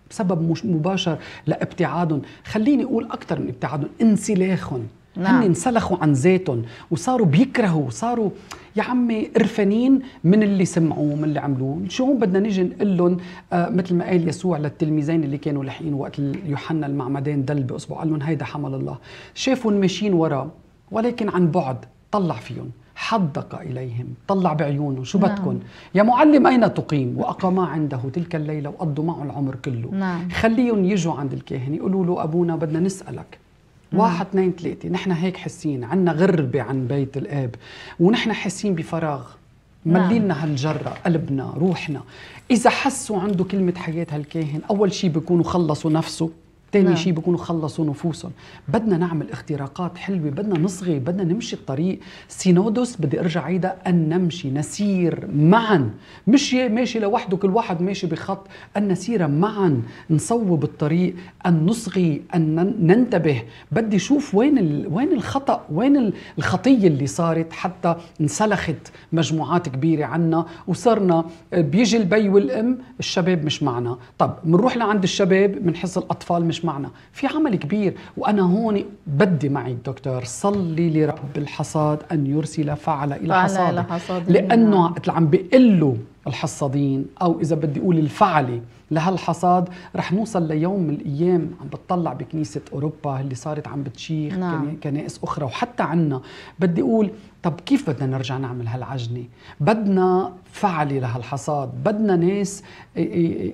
سبب مش مباشر لابتعادهم خليني اقول اكثر من ابتعادهم انسلاخهم نعم. هن انسلخوا عن ذاتهم وصاروا بيكرهوا وصاروا يا عمي قرفانين من اللي سمعوه من اللي عملوه شو بدنا نيجي نقول لهم آه مثل ما قال يسوع للتلميذين اللي كانوا لاحقين وقت يوحنا المعمدان دل باصبعه قال لهم هيدا حمل الله شافهم ماشيين وراه ولكن عن بعد طلع فيهم حدق إليهم طلع بعيونه شو نعم. بدكم يا معلم أين تقيم وأقام عنده تلك الليلة وقضوا معه العمر كله نعم. خليهم يجوا عند الكاهن يقولوا له أبونا بدنا نسألك نعم. واحد اثنين ثلاثة نحن هيك حاسين عنا غربة عن بيت الآب ونحن حاسين بفراغ نعم. ملينا هالجرة قلبنا روحنا إذا حسوا عنده كلمة حياة هالكاهن أول شيء بيكونوا خلصوا نفسه ثاني نعم. شيء بيكونوا خلصوا نفوسهم بدنا نعمل اختراقات حلوه بدنا نصغي بدنا نمشي الطريق سينودوس بدي ارجع عيدها ان نمشي نسير معا مش ماشي لوحده كل واحد ماشي بخط ان نسير معا نصوب الطريق ان نصغي ان ننتبه بدي شوف وين ال... وين الخطا وين الخطيه اللي صارت حتى انسلخت مجموعات كبيره عنا وصرنا بيجي البي والام الشباب مش معنا طب بنروح لعند الشباب بنحس الاطفال مش مش معنا في عمل كبير وأنا هون بدي معي الدكتور صلي لرب الحصاد أن يرسل فعل إلى حصاد لأنه عم بيقلوا الحصادين او اذا بدي اقول الفعلي لهالحصاد رح نوصل ليوم من الايام عم بتطلع بكنيسه اوروبا اللي صارت عم بتشيخ نعم. كنائس اخرى وحتى عنا بدي اقول طب كيف بدنا نرجع نعمل هالعجنة؟ بدنا فعلي لهالحصاد بدنا ناس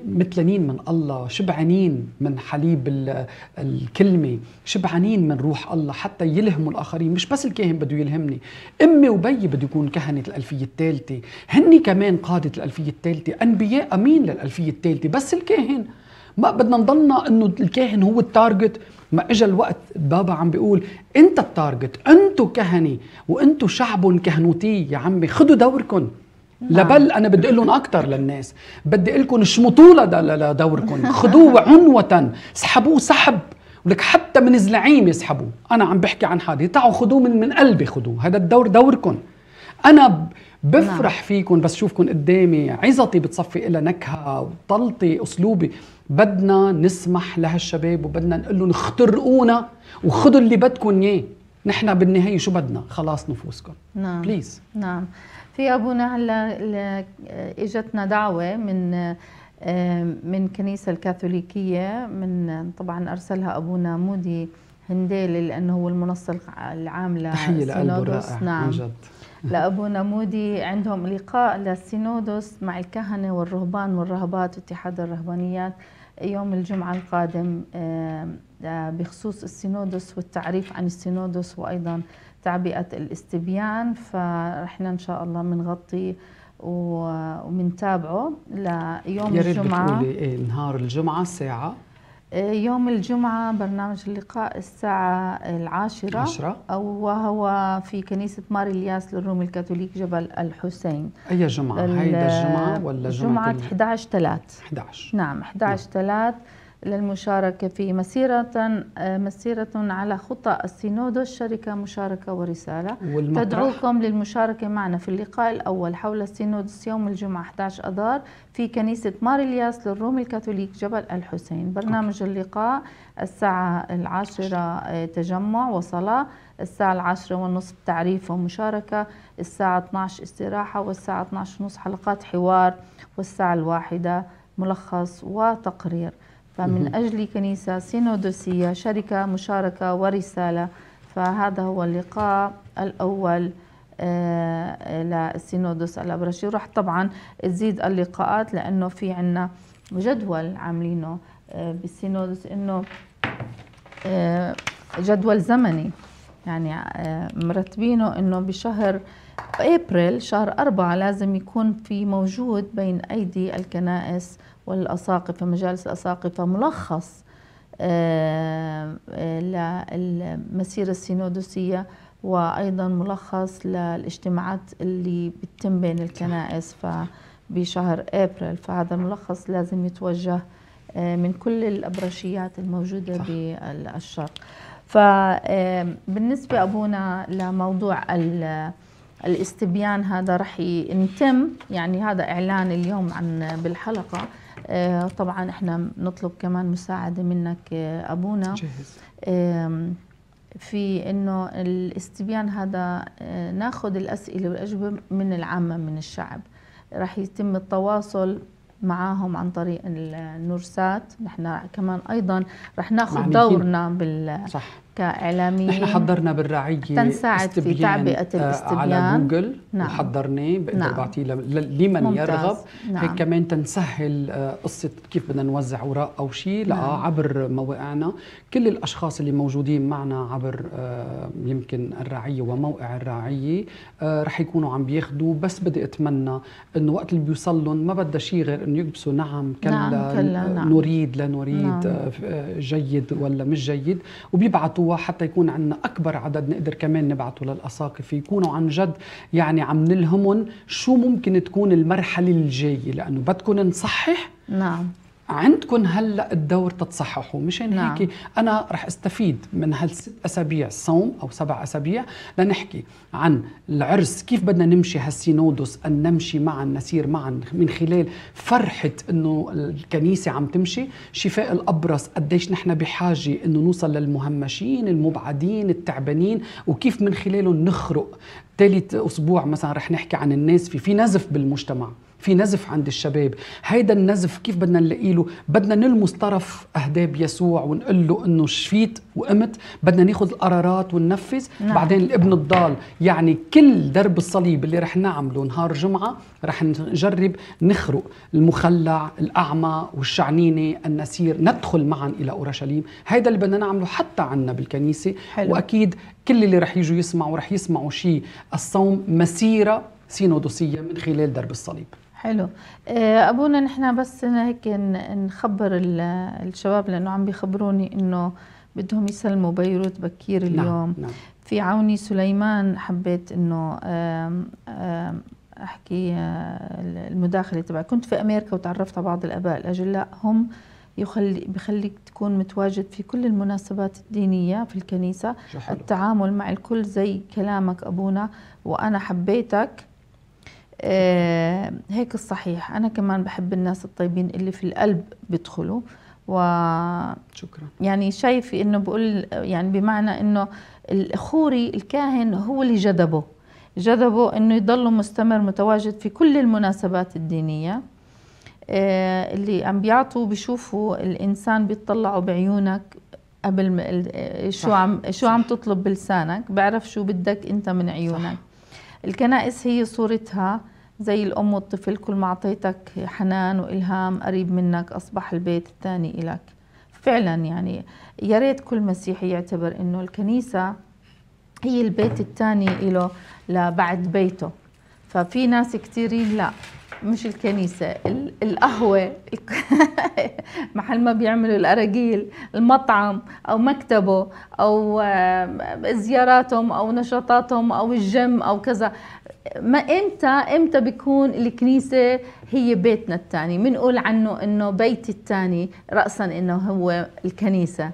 متلانين من الله شبعانين من حليب الكلمة شبعانين من روح الله حتى يلهموا الآخرين مش بس الكاهن بده يلهمني أمي وبي بده يكون كهنة الألفية الثالثة هن كمان قادة الألفية الثالثة أنبياء أمين للألفية الثالثة بس الكاهن ما بدنا نضلنا انه الكاهن هو التارجت ما اجى الوقت بابا عم بيقول انت التارجت انتو كهنه وانتو شعب كهنوتي يا عمي خدوا دوركم نعم. لبل انا بدي اقول لهم اكثر للناس بدي اقول لكم شمطوا لدوركم خذوه عنوه سحبوه سحب ولك حتى من الزعيم يسحبوه انا عم بحكي عن حالي تعوا خذوه من من قلبي خذوه هذا الدور دوركم انا بفرح نعم. فيكم بس شوفكم قدامي عزتي بتصفي إلى نكهة وطلتي أسلوبي بدنا نسمح لهالشباب وبدنا نقول لهم اخترقونا وخذوا اللي بدكم اياه نحن بالنهاية شو بدنا خلاص نفوسكم
نعم بليز نعم في أبونا هلا إجتنا دعوة من من كنيسة الكاثوليكية من طبعا أرسلها أبونا مودي هنديلي لأنه هو العاملة العام لسينودوس نعم جد. لأبونا مودي عندهم لقاء للسينودوس مع الكهنة والرهبان والرهبات واتحاد الرهبانيات يوم الجمعة القادم آه، آه، بخصوص السينودوس والتعريف عن السينودوس وأيضا تعبئة الاستبيان فرحنا إن شاء الله بنغطي ومنتابعه ليوم الجمعة يا بتقولي إيه، نهار الجمعة ساعة آه، يوم الجمعة برنامج اللقاء الساعة العاشرة عشرة. أو وهو في كنيسة ماري الياس للروم الكاثوليك جبل الحسين
أي جمعة؟ هيدا الجمعة ولا جمعة؟ جمعة 11
3 11 نعم 11 3 نعم. للمشاركة في مسيرة آه، مسيرة على خطى السينود الشركة مشاركة ورسالة والمطرح. تدعوكم للمشاركة معنا في اللقاء الأول حول السينود يوم الجمعة 11 أذار في كنيسة مار الياس للروم الكاثوليك جبل الحسين برنامج أوكي. اللقاء الساعة العاشرة آه، تجمع وصلاة الساعة العاشرة والنصف تعريف ومشاركة الساعة 12 استراحة والساعة 12 ونصف حلقات حوار والساعة الواحدة ملخص وتقرير فمن أجل كنيسة سينودوسية شركة مشاركة ورسالة فهذا هو اللقاء الأول آه، للسينودوس الأبرشي وراح طبعا تزيد اللقاءات لأنه في عنا جدول عاملينه آه، بالسينودوس إنه آه، جدول زمني يعني مرتبينه إنه بشهر ابريل شهر أربعة لازم يكون في موجود بين أيدي الكنائس والأساقفة مجالس الأساقفة ملخص آه، آه، للمسيرة السينودوسية وأيضا ملخص للاجتماعات اللي بتتم بين الكنائس بشهر أبريل فهذا الملخص لازم يتوجه آه، من كل الأبرشيات الموجودة بالشرق فبالنسبة أبونا لموضوع الاستبيان هذا رح يتم يعني هذا إعلان اليوم عن بالحلقة آه، طبعا احنا نطلب كمان مساعده منك آه، ابونا في انه الاستبيان هذا آه، ناخذ الاسئله والاجوبه من العامه من الشعب راح يتم التواصل معاهم عن طريق النورسات نحن كمان ايضا راح ناخذ دورنا بال صح. كاعلاميين نحن حضرنا
بالرعيه تنساعد في تعبئه آه، الاستبيان على جوجل نعم. وحضرناه بقدر نعم. بعطيه لمن ممتاز. يرغب نعم. هيك كمان تنسهل آه، قصه كيف بدنا نوزع اوراق او شيء نعم. عبر مواقعنا كل الاشخاص اللي موجودين معنا عبر آه، يمكن الرعيه وموقع الرعيه رح يكونوا عم بياخذوا بس بدي اتمنى انه وقت اللي بيوصل لهم ما بدها شيء غير انه يكبسوا نعم كلا, نعم. كلا نعم. نريد لا نريد نعم. جيد ولا مش جيد وبيبعثوا القوة حتى يكون عندنا أكبر عدد نقدر كمان نبعته للأساقفة يكونوا عن جد يعني عم نلهمهم شو ممكن تكون المرحلة الجاية لأنه بدكم نصحح نعم عندكم هلا الدور تتصححوا مشان نعم. هيك انا رح استفيد من هالست اسابيع صوم او سبع اسابيع لنحكي عن العرس كيف بدنا نمشي هالسينودوس ان نمشي معا نسير معا من خلال فرحه انه الكنيسه عم تمشي شفاء الابرص قديش نحن بحاجه انه نوصل للمهمشين المبعدين التعبانين وكيف من خلالهم نخرق ثالث اسبوع مثلا رح نحكي عن الناس في في نزف بالمجتمع في نزف عند الشباب هيدا النزف كيف بدنا نلاقي له بدنا نلمس طرف اهداب يسوع ونقول له انه شفيت وقمت بدنا ناخذ القرارات وننفذ نعم. بعدين الابن الضال يعني كل درب الصليب اللي رح نعمله نهار جمعه رح نجرب نخرق المخلع الاعمى والشعنينه النسير ندخل معا الى اورشليم هيدا اللي بدنا نعمله حتى عنا بالكنيسه حلو. واكيد كل اللي رح يجوا يسمعوا رح يسمعوا شيء الصوم مسيره سينودوسيه من خلال درب الصليب
حلو آه، ابونا نحن بس هيك نخبر الشباب لانه عم بيخبروني انه بدهم يسلموا بيروت بكير نعم، اليوم نعم. نعم. في عوني سليمان حبيت انه احكي آه، المداخله تبعي كنت في امريكا وتعرفت على بعض الاباء الاجلاء هم يخلي بخليك تكون متواجد في كل المناسبات الدينية في الكنيسة التعامل مع الكل زي كلامك أبونا وأنا حبيتك آه، هيك الصحيح أنا كمان بحب الناس الطيبين اللي في القلب بيدخلوا و شكرا يعني شايفة إنه بقول يعني بمعنى إنه الخوري الكاهن هو اللي جذبه جذبه إنه يضل مستمر متواجد في كل المناسبات الدينية آه، اللي عم بيعطوا بيشوفوا الإنسان بيطلعوا بعيونك قبل ما شو عم شو عم تطلب بلسانك بعرف شو بدك انت من عيونك الكنائس هي صورتها زي الأم والطفل كل ما أعطيتك حنان وإلهام قريب منك أصبح البيت الثاني إلك فعلا يعني يا ريت كل مسيحي يعتبر إنه الكنيسة هي البيت الثاني إله لبعد بيته ففي ناس كثيرين لا مش الكنيسة القهوة محل ما بيعملوا الأراجيل المطعم أو مكتبه أو زياراتهم أو نشاطاتهم أو الجيم أو كذا ما إمتى إمتى بيكون الكنيسة هي بيتنا الثاني بنقول عنه إنه بيتي الثاني رأسا إنه هو الكنيسة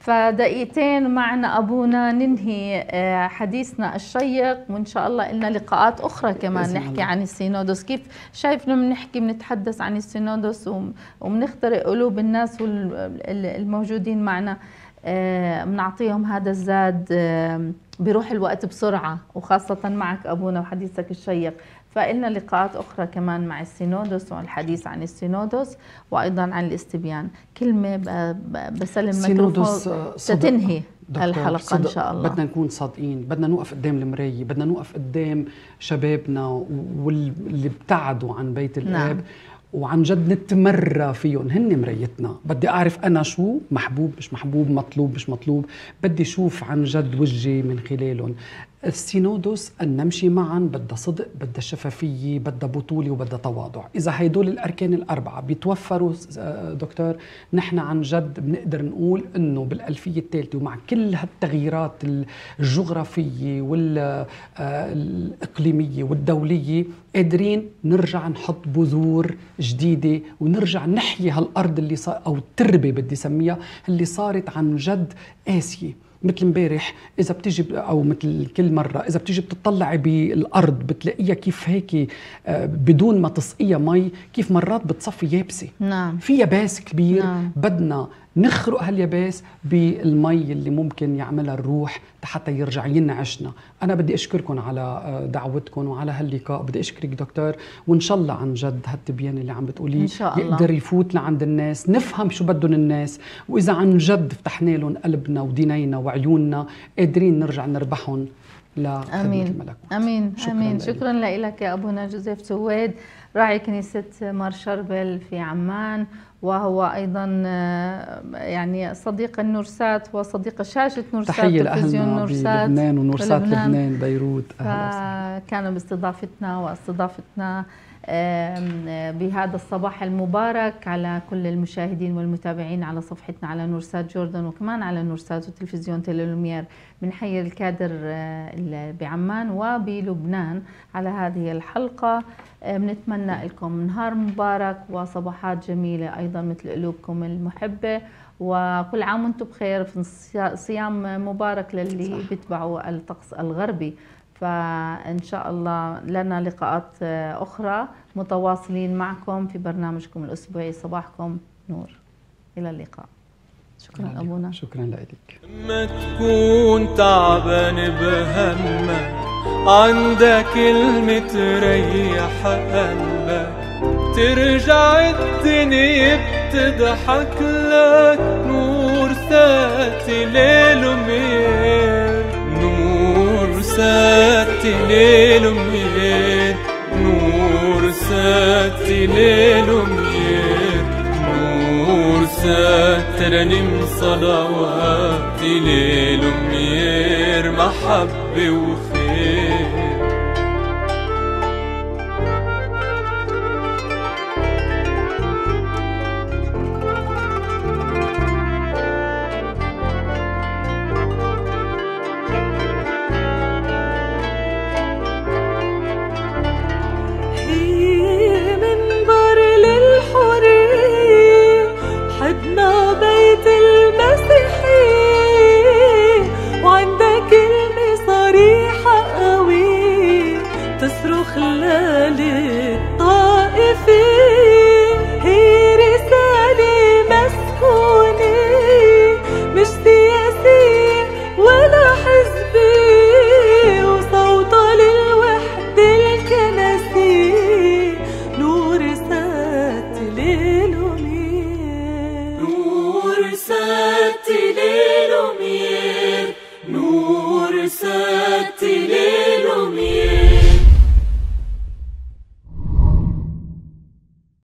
فدقيقتين معنا أبونا ننهي آه، حديثنا الشيق وإن شاء الله لنا لقاءات أخرى كمان نحكي الله. عن السينودوس كيف شايف إنه بنحكي بنتحدث عن السينودوس وبنخترق قلوب الناس الموجودين معنا آه، بنعطيهم هذا الزاد بروح الوقت بسرعة وخاصة معك أبونا وحديثك الشيق فإلنا لقاءات أخرى كمان مع السينودوس والحديث عن السينودوس وأيضا عن الاستبيان كلمة بسلم ميكروفون ستنهي الحلقة إن شاء الله بدنا
نكون صادقين بدنا نوقف قدام المراية بدنا نوقف قدام شبابنا واللي ابتعدوا عن بيت الآب نعم. وعن جد نتمرى فيهم هن مرايتنا بدي اعرف انا شو محبوب مش محبوب مطلوب مش مطلوب بدي اشوف عن جد وجهي من خلالهم السينودوس أن نمشي معا بدها صدق بدها شفافية بدها بطولة وبدها تواضع إذا هيدول الأركان الأربعة بيتوفروا آه، دكتور نحن عن جد بنقدر نقول أنه بالألفية الثالثة ومع كل هالتغييرات الجغرافية والإقليمية آه، والدولية قادرين نرجع نحط بذور جديدة ونرجع نحيي هالأرض اللي صار أو التربة بدي سميها اللي صارت عن جد قاسية مثل امبارح اذا بتيجي او مثل كل مره اذا بتيجي بتطلعي بالارض بتلاقيها كيف هيك آه، بدون ما تسقيها مي كيف مرات بتصفي يابسه نعم فيها باس كبير نعم. بدنا نخرق هاليباس بالمي اللي ممكن يعملها الروح حتى يرجع ينعشنا انا بدي اشكركم على آه، دعوتكم وعلى هاللقاء بدي اشكرك دكتور وان شاء الله عن جد هالتبيان اللي عم بتقوليه يقدر يفوت لعند الناس نفهم شو بدهم الناس واذا عن جد فتحنا لهم قلبنا ودينينا وعيوننا قادرين نرجع نربحهم لخدمه أمين. الملكوت
امين شكرا امين شكرا لك يا ابونا جوزيف سواد راعي كنيسة مار شربل في عمان وهو أيضا آه، يعني صديق النورسات وصديق شاشة نورسات تحية لأهلنا لبنان ونورسات لبنان, لبنان بيروت أهلا كان باستضافتنا واستضافتنا آه، بهذا الصباح المبارك على كل المشاهدين والمتابعين على صفحتنا على نورسات جوردن وكمان على نورسات وتلفزيون تلولومير من حي الكادر آه، بعمان وبلبنان على هذه الحلقة بنتمنى لكم نهار مبارك وصباحات جميلة أيضا مثل قلوبكم المحبة وكل عام وانتم بخير في صيام مبارك للي بيتبعوا الطقس الغربي فإن شاء الله لنا لقاءات أخرى متواصلين معكم في برنامجكم الأسبوعي صباحكم نور إلى اللقاء شكرا نعم. أبونا شكرا لك
لما تكون تعبان بهمك عندك كلمة تريح قلبك ترجع الدنيا بتضحك لك نور ساتي ليل وميل ست ليل وميل نور ست ليل وميل نور ست رنم صلوات ليل وميل محبة وخير